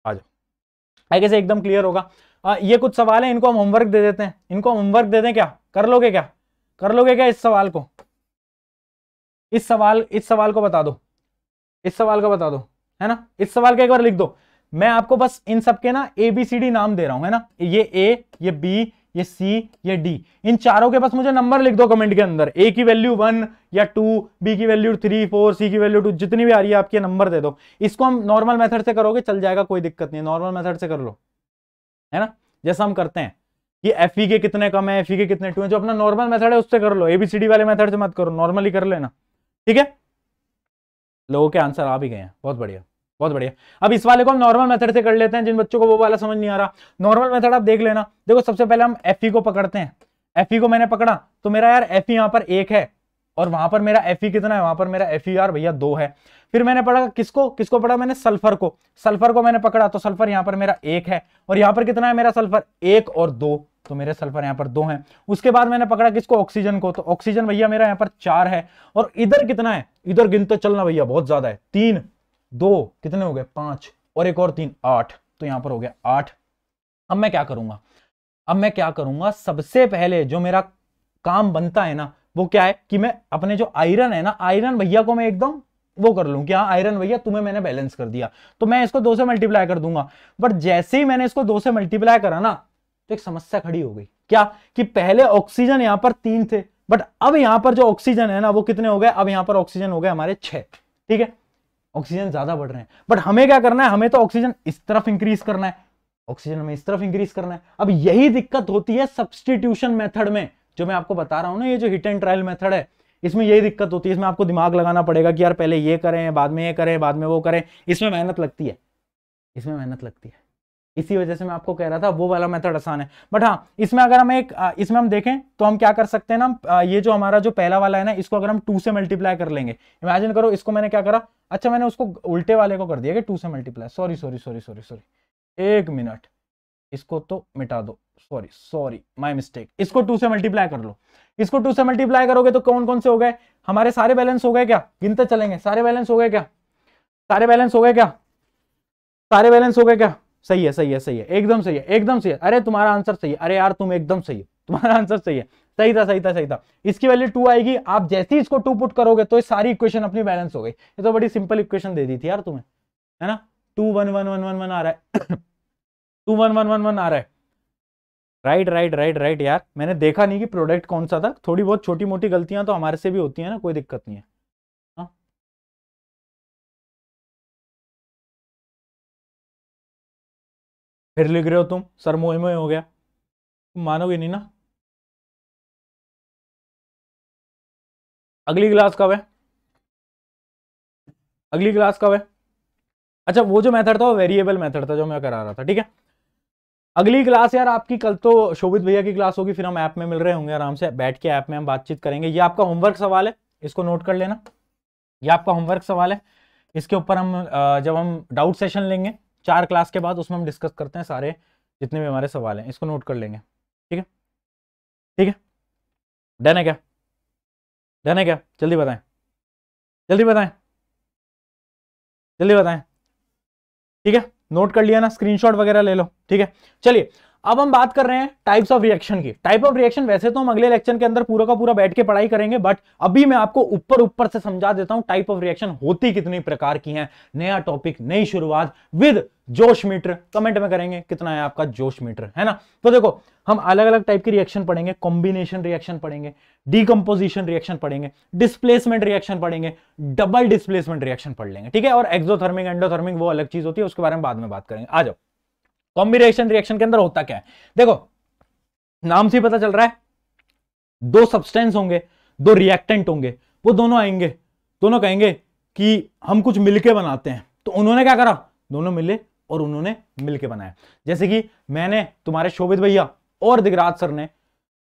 आ जाओ आगे से एकदम क्लियर होगा आ, ये कुछ सवाल है इनको हम होमवर्क दे देते हैं इनको हम होमवर्क दे दें क्या कर लोगे क्या कर लोगे क्या इस सवाल को इस सवाल इस सवाल को बता दो इस सवाल को बता दो है ना इस सवाल का एक बार लिख दो मैं आपको बस इन सबके ना ए बी सी डी नाम दे रहा हूं है ना ये ए ये बी ये सी ये डी इन चारों के पास मुझे नंबर लिख दो कमेंट के अंदर ए की वैल्यू वन या टू बी की वैल्यू थ्री फोर सी की वैल्यू टू जितनी भी आ रही है आपके नंबर दे दो इसको हम नॉर्मल मेथड से करोगे चल जाएगा कोई दिक्कत नहीं नॉर्मल मेथड से कर लो है ना जैसा हम करते हैं कि एफ e के कितने कम है एफ e के कितने टू है जो अपना नॉर्मल मेथड है उससे कर लो एबीसीडी वाले मेथड से मत करो नॉर्मली कर लेना ठीक है लोगों के आंसर आ भी गए हैं बहुत बढ़िया बहुत बढ़िया अब इस वाले को हम नॉर्मल मेथड से कर लेते हैं जिन बच्चों को वो वाला समझ नहीं आ रहा नॉर्मल मेथड आप देख लेना देखो सबसे पहले हम एफ e को पकड़ते हैं एफ e को मैंने पकड़ा तो मेरा यार एफ e यहाँ पर एक है और वहां पर मेरा एफ कितना है वहां पर मेरा एफ यार भैया दो है फिर मैंने पढ़ा किसको किसको पढ़ा मैंने सल्फर को सल्फर को मैंने पकड़ा तो सल्फर यहाँ पर मेरा एक है और यहाँ पर कितना है मेरा सल्फर एक और दो तो मेरे सल्फर यहाँ पर दो हैं उसके बाद मैंने पकड़ा किसको ऑक्सीजन को तो ऑक्सीजन भैया मेरा यहाँ पर चार है और इधर कितना है इधर गिनते तो चलना भैया बहुत ज्यादा है तीन दो कितने हो गए पांच और एक और तीन आठ तो यहां पर हो गया आठ अब मैं क्या करूंगा अब मैं क्या करूंगा सबसे पहले जो मेरा काम बनता है ना वो क्या है कि मैं अपने जो आयरन है ना आयरन भैया को मैं एकदम वो कर लूं कि हाँ आयरन भैया तुम्हें मैंने बैलेंस कर दिया तो मैं इसको दो से मल्टीप्लाई कर दूंगा बट जैसे ही मैंने इसको दो से मल्टीप्लाई करा ना तो एक समस्या खड़ी हो गई क्या कि पहले ऑक्सीजन यहां पर तीन थे बट अब यहां पर जो ऑक्सीजन है ना वो कितने हो गए अब यहां पर ऑक्सीजन हो गए हमारे छह ठीक है ऑक्सीजन ज्यादा बढ़ रहे हैं बट हमें क्या करना है हमें तो ऑक्सीजन इस तरफ इंक्रीज करना है ऑक्सीजन हमें इस तरफ इंक्रीज करना है अब यही दिक्कत होती है सब्सटीट्यूशन मेथड में जो मैं आपको बता रहा हूँ ना ये जो हिट एंड ट्रायल मेथड है इसमें यही दिक्कत होती है इसमें आपको दिमाग लगाना पड़ेगा कि यार पहले ये करें बाद में ये करें बाद में वो करें इसमें मेहनत लगती है इसमें मेहनत लगती है इसी वजह से मैं आपको कह रहा था वो वाला मेथड आसान है बट हाँ इसमें अगर हम एक इसमें हम देखें तो हम क्या कर सकते हैं ना ये जो हमारा जो पहला वाला है ना इसको अगर हम टू से मल्टीप्लाई कर लेंगे इमेजिन करो इसको मैंने क्या करा अच्छा मैंने उसको उल्टे वाले को कर दिया कि टू से multiply sorry sorry sorry sorry sorry एक मिनट इसको तो मिटा दो सॉरी सॉरी माई मिस्टेक इसको टू से मल्टीप्लाई कर लो इसको टू से मल्टीप्लाई करोगे तो कौन कौन से हो गए हमारे सारे बैलेंस हो गए क्या गिनते चलेंगे सारे बैलेंस हो गए क्या सारे बैलेंस हो गए क्या सारे बैलेंस हो गए क्या सही है सही है सही है एकदम सही है एकदम सही है अरे तुम्हारा आंसर सही है अरे यार तुम एकदम सही है तुम्हारा आंसर सही है सही था सही था सही था इसकी वैल्यू टू आएगी आप जैसे ही इसको टू पुट करोगे तो ये सारी इक्वेशन अपनी बैलेंस हो गई ये तो बड़ी सिंपल इक्वेशन दे दी थी यार तुम्हें है ना two one one one one one आ रहा है two one one one one आ रहा है राइट राइट राइट राइट यार मैंने देखा नहीं कि प्रोडक्ट कौन सा था थोड़ी बहुत छोटी मोटी गलतियां तो हमारे से भी होती है ना कोई दिक्कत नहीं है फिर लिख रहे हो तुम सर मोहे मोहे हो गया तुम मानोगे नहीं ना अगली क्लास कब है अगली क्लास कब है अच्छा वो जो मेथड था वो वेरिएबल मेथड था जो मैं करा रहा था ठीक है अगली क्लास यार आपकी कल तो शोभित भैया की क्लास होगी फिर हम ऐप में मिल रहे होंगे आराम से बैठ के ऐप में हम बातचीत करेंगे ये आपका होमवर्क सवाल है इसको नोट कर लेना ये आपका होमवर्क सवाल है इसके ऊपर हम जब हम डाउट सेशन लेंगे चार क्लास के बाद उसमें हम डिस्कस करते हैं सारे जितने भी हमारे सवाल हैं इसको नोट कर लेंगे ठीक है ठीक है डन है क्या डन है क्या जल्दी बताएं जल्दी बताएं जल्दी बताएं ठीक है नोट कर लिया ना स्क्रीनशॉट वगैरह ले लो ठीक है चलिए अब हम बात कर रहे हैं टाइप्स ऑफ रिएक्शन की टाइप ऑफ रिएक्शन वैसे तो हम अगले लेक्चर के अंदर पूरा का पूरा बैठ के पढ़ाई करेंगे बट अभी मैं आपको ऊपर ऊपर से समझा देता हूं टाइप ऑफ रिएक्शन होती कितनी प्रकार की है नया टॉपिक नई शुरुआत विद जोश मीटर कमेंट में करेंगे कितना है आपका जोश मीटर है ना तो देखो हम अलग अलग टाइप के रिएक्शन पढ़ेंगे कॉम्बिनेशन रिएक्शन पढ़ेंगे डीकम्पोजिशन रिएक्शन पढ़ेंगे डिस्प्लेसमेंट रिएक्शन पढ़ेंगे डबल डिस्प्लेसमेंट रिएक्शन पढ़ लेंगे ठीक है और एक्सोथर्मिक एंडोथर्मिक वो अलग चीज होती है उसके बारे में बाद में बात करेंगे आ जाओ कॉम्बिनेशन रिएक्शन के अंदर होता क्या है देखो नाम से पता चल रहा है दो सब्सटेंस होंगे दो रिएक्टेंट होंगे वो दोनों आएंगे दोनों कहेंगे कि हम कुछ मिलके बनाते हैं तो उन्होंने क्या करा दोनों मिले और उन्होंने मिलके बनाया जैसे कि मैंने तुम्हारे शोभित भैया और दिगराज सर ने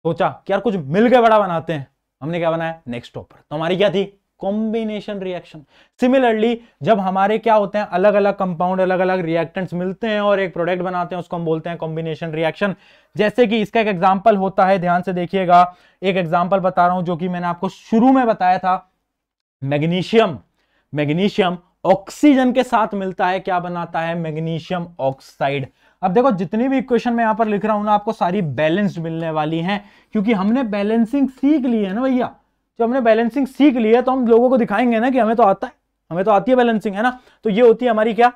सोचा कि यार कुछ मिलके बड़ा बनाते हैं हमने क्या बनाया नेक्स्ट टॉपर तो हमारी क्या थी कॉम्बिनेशन रिएक्शन सिमिलरली जब हमारे क्या होते हैं अलग अलग कंपाउंड अलग अलग रिएक्टेंट्स मिलते हैं और एक प्रोडक्ट बनाते हैं उसको हम बोलते हैं कॉम्बिनेशन रिएक्शन जैसे कि इसका एक एग्जाम्पल होता है ध्यान से देखिएगा एक एग्जाम्पल बता रहा हूं जो कि मैंने आपको शुरू में बताया था मैग्नीशियम मैग्नीशियम ऑक्सीजन के साथ मिलता है क्या बनाता है मैग्नीशियम ऑक्साइड अब देखो जितनी भी इक्वेशन मैं यहां पर लिख रहा हूं ना आपको सारी बैलेंस्ड मिलने वाली हैं क्योंकि हमने बैलेंसिंग सीख ली है ना भैया जब हमने बैलेंसिंग सीख लिया तो हम लोगों को दिखाएंगे ना कि हमें तो आता है हमें तो आती है बैलेंसिंग है ना तो ये होती है हमारी क्या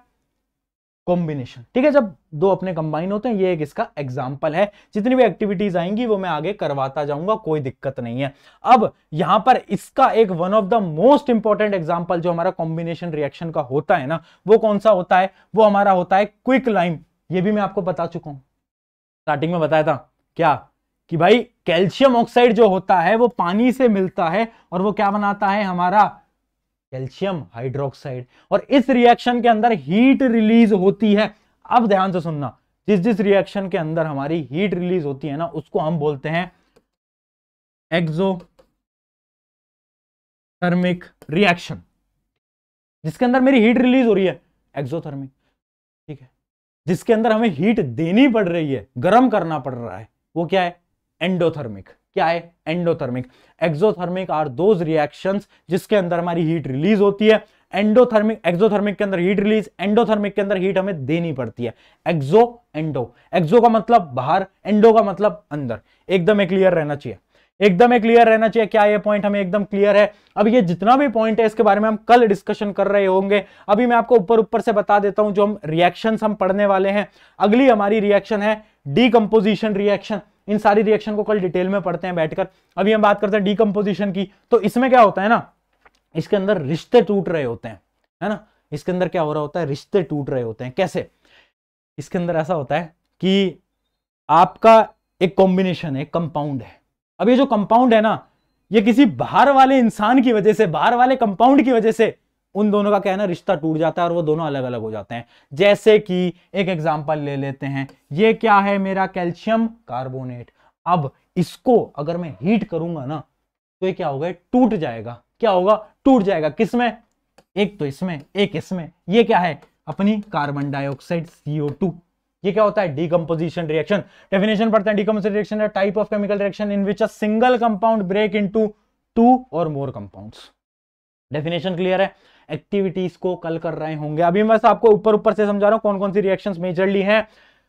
कॉम्बिनेशन ठीक है जब दो अपने कंबाइन होते हैं ये एक इसका एग्जाम्पल है जितनी भी एक्टिविटीज आएंगी वो मैं आगे करवाता जाऊंगा कोई दिक्कत नहीं है अब यहां पर इसका एक one of the most important example जो हमारा कॉम्बिनेशन रिएक्शन का होता है ना वो कौन सा होता है वो हमारा होता है क्विक लाइम ये भी मैं आपको बता चुका हूं स्टार्टिंग में बताया था क्या कि भाई कैल्शियम ऑक्साइड जो होता है वो पानी से मिलता है और वो क्या बनाता है हमारा कैल्शियम हाइड्रोक्साइड और इस रिएक्शन के अंदर हीट रिलीज होती है अब ध्यान से सुनना जिस जिस रिएक्शन के अंदर हमारी हीट रिलीज होती है ना उसको हम बोलते हैं थर्मिक रिएक्शन जिसके अंदर मेरी हीट रिलीज हो रही है एक्सोथर्मिक ठीक है जिसके अंदर हमें हीट देनी पड़ रही है गर्म करना पड़ रहा है वो क्या है एंडोथर्मिक क्या है endothermic exothermic are those reactions जिसके अंदर हमारी हीट रिलीज होती है एंडोथर्मिक एक्सोथर्मिक के अंदर हीट रिलीज एंडोथर्मिक के अंदर हीट हमें देनी पड़ती है एक्सो एंडो एक्सो का मतलब बाहर एंडो का मतलब अंदर एकदम क्लियर रहना चाहिए एकदम एक क्लियर रहना चाहिए क्या ये पॉइंट हमें एकदम क्लियर है अब ये जितना भी पॉइंट है इसके बारे में हम कल डिस्कशन कर रहे होंगे अभी मैं आपको ऊपर ऊपर से बता देता हूं जो हम रिएक्शन हम पढ़ने वाले हैं अगली हमारी रिएक्शन है डीकम्पोजिशन रिएक्शन इन सारी रिएक्शन को कल डिटेल में पढ़ते हैं बैठकर अभी हम बात करते हैं डीकम्पोजिशन की तो इसमें क्या होता है ना इसके अंदर रिश्ते टूट रहे होते हैं है ना इसके अंदर क्या हो रहा होता है रिश्ते टूट रहे होते हैं कैसे इसके अंदर ऐसा होता है कि आपका एक कॉम्बिनेशन है कंपाउंड है अब ये जो कंपाउंड है ना ये किसी बाहर वाले इंसान की वजह से बाहर वाले कंपाउंड की वजह से उन दोनों का क्या है ना रिश्ता टूट जाता है और वो दोनों अलग अलग हो जाते हैं जैसे कि एक एग्जाम्पल ले लेते हैं ये क्या है मेरा कैल्शियम कार्बोनेट अब इसको अगर मैं हीट करूंगा ना तो ये क्या होगा टूट जाएगा क्या होगा टूट जाएगा किसमें एक तो इसमें एक इसमें ये क्या है अपनी कार्बन डाइऑक्साइड सीओ टू ये क्या होता है डीकम्पोजिशन रिएक्शन डेफिनेशन पढ़ते हैं decomposition reaction type of chemical reaction in which a single compound break into two or more compounds definition clear है एक्टिविटीज को कल कर रहे होंगे अभी मैं आपको ऊपर ऊपर से समझा रहा हूँ कौन कौन सी रिएक्शन मेजरली है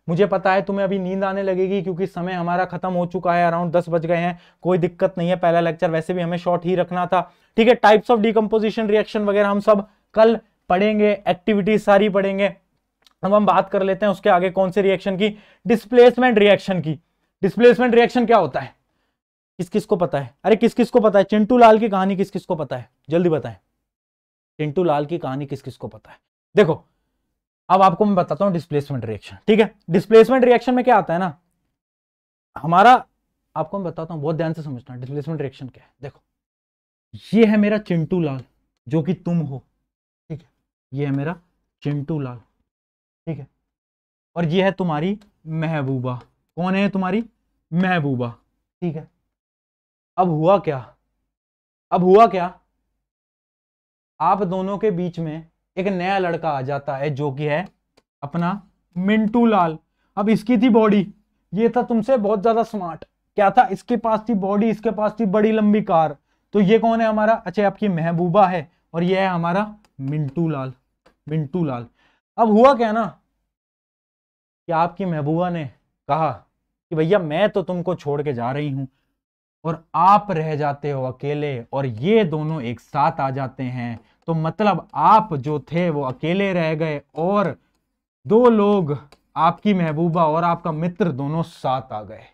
मुझे पता है तुम्हें अभी नींद आने लगेगी क्योंकि समय हमारा खत्म हो चुका है अराउंड दस बज गए हैं कोई दिक्कत नहीं है पहला लेक्चर वैसे भी हमें शॉर्ट ही रखना था ठीक है टाइप्स ऑफ डिकम्पोजिशन रिएक्शन वगैरह हम सब कल पढ़ेंगे एक्टिविटीज सारी पढ़ेंगे अब हम बात कर लेते हैं उसके आगे कौन से रिएक्शन की डिस्प्लेसमेंट रिएक्शन की डिस्प्लेसमेंट रिएक्शन क्या होता है किस किस को पता है अरे किस किस को पता है चिंटू लाल की कहानी किस किस को पता है जल्दी बताएं चिंटू लाल की कहानी किस किस को पता है देखो अब आपको मैं बताता हूं डिस्प्लेसमेंट रिएक्शन ठीक है डिस्प्लेसमेंट रिएक्शन में क्या आता है ना हमारा आपको मैं बताता हूं बहुत ध्यान से समझना डिस्प्लेसमेंट रिएक्शन क्या है देखो ये है मेरा चिंटू लाल जो कि तुम हो ठीक है ये है मेरा चिंटू लाल ठीक है और ये है तुम्हारी महबूबा कौन है तुम्हारी महबूबा ठीक है अब हुआ क्या अब हुआ क्या आप दोनों के बीच में एक नया लड़का आ जाता है जो कि है अपना मिंटू लाल अब इसकी थी बॉडी ये था तुमसे बहुत ज्यादा स्मार्ट क्या था इसके पास थी बॉडी इसके पास थी बड़ी लंबी कार तो ये कौन है हमारा अच्छा आपकी महबूबा है और ये है हमारा मिंटू लाल मिंटू लाल अब हुआ क्या ना कि आपकी महबूबा ने कहा कि भैया मैं तो तुमको छोड़ के जा रही हूं और आप रह जाते हो अकेले और ये दोनों एक साथ आ जाते हैं तो मतलब आप जो थे वो अकेले रह गए और दो लोग आपकी महबूबा और आपका मित्र दोनों साथ आ गए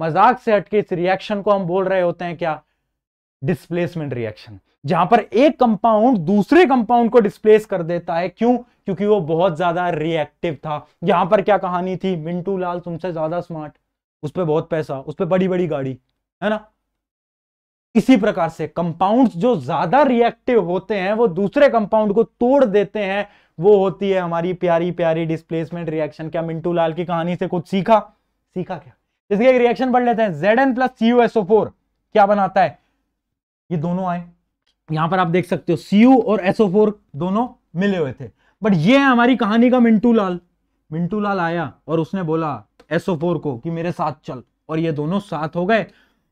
मजाक से हटके इस रिएक्शन को हम बोल रहे होते हैं क्या डिस्प्लेसमेंट रिएक्शन जहां पर एक कंपाउंड दूसरे कंपाउंड को डिस्प्लेस कर देता है क्यों क्योंकि वो बहुत ज्यादा रिएक्टिव था यहां पर क्या कहानी थी मिंटू लाल तुमसे ज्यादा स्मार्ट उस पर बहुत पैसा उस पर बड़ी बड़ी गाड़ी है ना इसी प्रकार से कंपाउंड्स जो ज्यादा रिएक्टिव होते हैं वो दूसरे कंपाउंड को तोड़ देते हैं वो होती है हमारी प्यारी प्यारी डिस्प्लेसमेंट रिएक्शन क्या मिंटू लाल की कहानी से कुछ सीखा सीखा क्या इसके एक रिएक्शन पढ़ लेते हैं जेड एन प्लस सी क्या बनाता है ये दोनों आए यहां पर आप देख सकते हो सी और एसओ दोनों मिले हुए थे बट ये है हमारी कहानी का मिंटू लाल मिंटू लाल आया और उसने बोला एसओ को कि मेरे साथ चल और ये दोनों साथ हो गए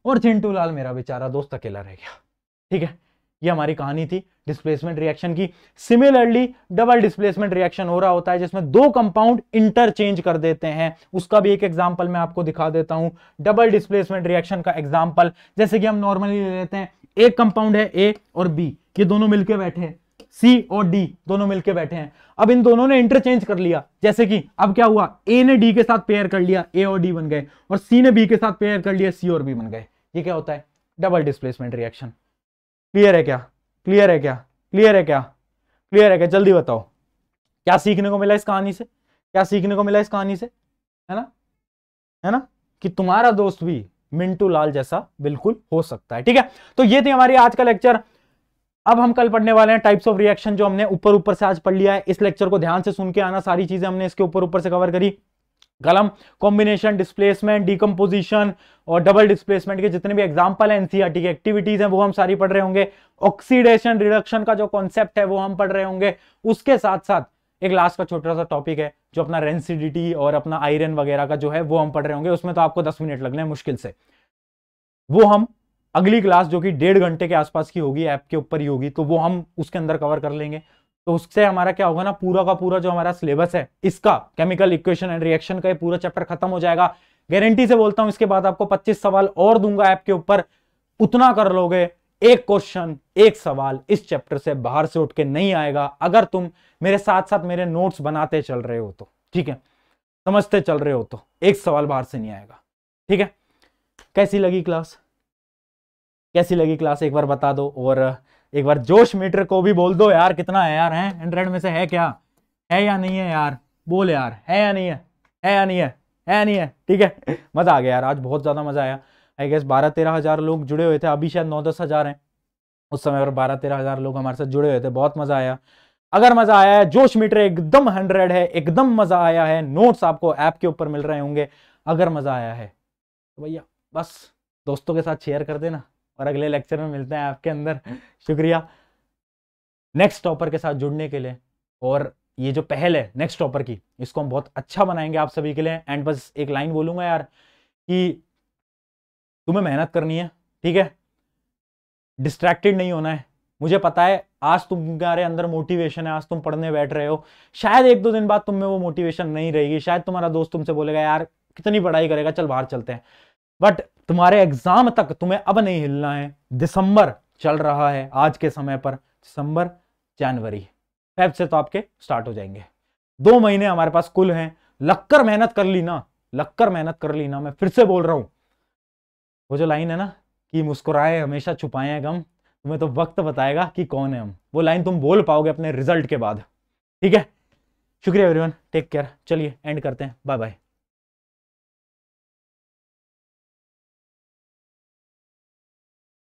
और चिंटू लाल मेरा बेचारा दोस्त अकेला रह गया ठीक है ये हमारी कहानी थी डिस्प्लेसमेंट रिएक्शन की सिमिलरली डबल डिस्प्लेसमेंट रिएक्शन हो रहा होता है जिसमें दो कंपाउंड इंटरचेंज कर देते हैं उसका भी एक एग्जांपल मैं आपको दिखा देता हूं डबल डिस्प्लेसमेंट रिएक्शन का एग्जांपल जैसे कि हम नॉर्मली ले लेते हैं एक कंपाउंड है ए और बी ये दोनों मिलकर बैठे हैं सी और डी दोनों मिलकर बैठे हैं अब इन दोनों ने इंटरचेंज कर लिया जैसे कि अब क्या हुआ ए ने डी के साथ पेयर कर लिया ए और डी बन गए और सी ने बी के साथ पेयर कर लिया सी और बी बन गए ये क्या होता है डबल डिस्प्लेसमेंट रिएक्शन क्लियर है क्या क्लियर है क्या क्लियर है क्या क्लियर है क्या जल्दी बताओ क्या सीखने को मिला इस कहानी से क्या सीखने को मिला इस कहानी से है ना है ना कि तुम्हारा दोस्त भी मिंटू लाल जैसा बिल्कुल हो सकता है ठीक है तो ये थी हमारी आज का लेक्चर अब हम कल पढ़ने वाले हैं टाइप्स ऑफ रिएक्शन जो हमने ऊपर ऊपर से आज पढ़ लिया है इस लेक्चर को ध्यान से सुन के आना सारी चीजें हमने इसके ऊपर ऊपर से कवर करी कलम कॉम्बिनेशन डिस्प्लेसमेंट डीकम्पोजिशन और डबल डिस्प्लेसमेंट के जितने भी एग्जाम्पल हैं एनसीआर की एक्टिविटीज हैं वो हम सारी पढ़ रहे होंगे ऑक्सीडेशन रिडक्शन का जो कॉन्सेप्ट है वो हम पढ़ रहे होंगे उसके साथ साथ एक लास्ट का छोटा सा टॉपिक है जो अपना रेंसिडिटी और अपना आयरन वगैरह का जो है वो हम पढ़ रहे होंगे उसमें तो आपको दस मिनट लगने हैं मुश्किल से वो हम अगली क्लास जो कि डेढ़ घंटे के आसपास की होगी ऐप के ऊपर ही होगी तो वो हम उसके अंदर कवर कर लेंगे तो उससे हमारा क्या होगा ना पूरा का पूरा जो हमारा सिलेबस है इसका केमिकल इक्वेशन एंड रिएक्शन का ये पूरा चैप्टर खत्म हो जाएगा गारंटी से बोलता हूं इसके बाद आपको 25 सवाल और दूंगा ऐप के ऊपर उतना कर लोगे एक क्वेश्चन एक सवाल इस चैप्टर से बाहर से उठ के नहीं आएगा अगर तुम मेरे साथ साथ मेरे नोट्स बनाते चल रहे हो तो ठीक है समझते चल रहे हो तो एक सवाल बाहर से नहीं आएगा ठीक है कैसी लगी क्लास कैसी लगी क्लास एक बार बता दो और एक बार जोश मीटर को भी बोल दो यार कितना है यार है हंड्रेड में से है क्या है या नहीं है यार बोल यार है या नहीं है है या नहीं है है नहीं है ठीक है मजा आ गया यार आज बहुत ज्यादा मजा आया आई गेस बारह तेरह हजार लोग जुड़े हुए थे अभी शायद नौ दस हजार हैं उस समय पर बारह तेरह हजार लोग हमारे साथ जुड़े हुए थे बहुत मजा आया अगर मजा आया है जोश मीटर एकदम हंड्रेड है एकदम मजा आया है नोट्स आपको ऐप के ऊपर मिल रहे होंगे अगर मजा आया है तो भैया बस दोस्तों के साथ शेयर कर देना और अगले लेक्चर में मिलते हैं आपके अंदर शुक्रिया नेक्स्ट टॉपर के साथ जुड़ने के लिए और ये जो पहल है नेक्स्ट टॉपर की इसको हम बहुत अच्छा बनाएंगे आप सभी के लिए एंड बस एक लाइन बोलूंगा यार कि तुम्हें मेहनत करनी है ठीक है डिस्ट्रैक्टेड नहीं होना है मुझे पता है आज तुम्हारे अंदर मोटिवेशन है आज तुम पढ़ने बैठ रहे हो शायद एक दो दिन बाद तुम में वो मोटिवेशन नहीं रहेगी शायद तुम्हारा दोस्त तुमसे बोलेगा यार कितनी पढ़ाई करेगा चल बाहर चलते हैं बट तुम्हारे एग्जाम तक तुम्हें अब नहीं हिलना है दिसंबर चल रहा है आज के समय पर दिसंबर जनवरी फेब से तो आपके स्टार्ट हो जाएंगे दो महीने हमारे पास कुल हैं लक्कर मेहनत कर ली ना लक्कर मेहनत कर ली ना मैं फिर से बोल रहा हूं वो जो लाइन है ना कि मुस्कुराए हमेशा छुपाए गम तुम्हें तो वक्त बताएगा कि कौन है हम वो लाइन तुम बोल पाओगे अपने रिजल्ट के बाद ठीक है शुक्रिया एवरीवन टेक केयर चलिए एंड करते हैं बाय बाय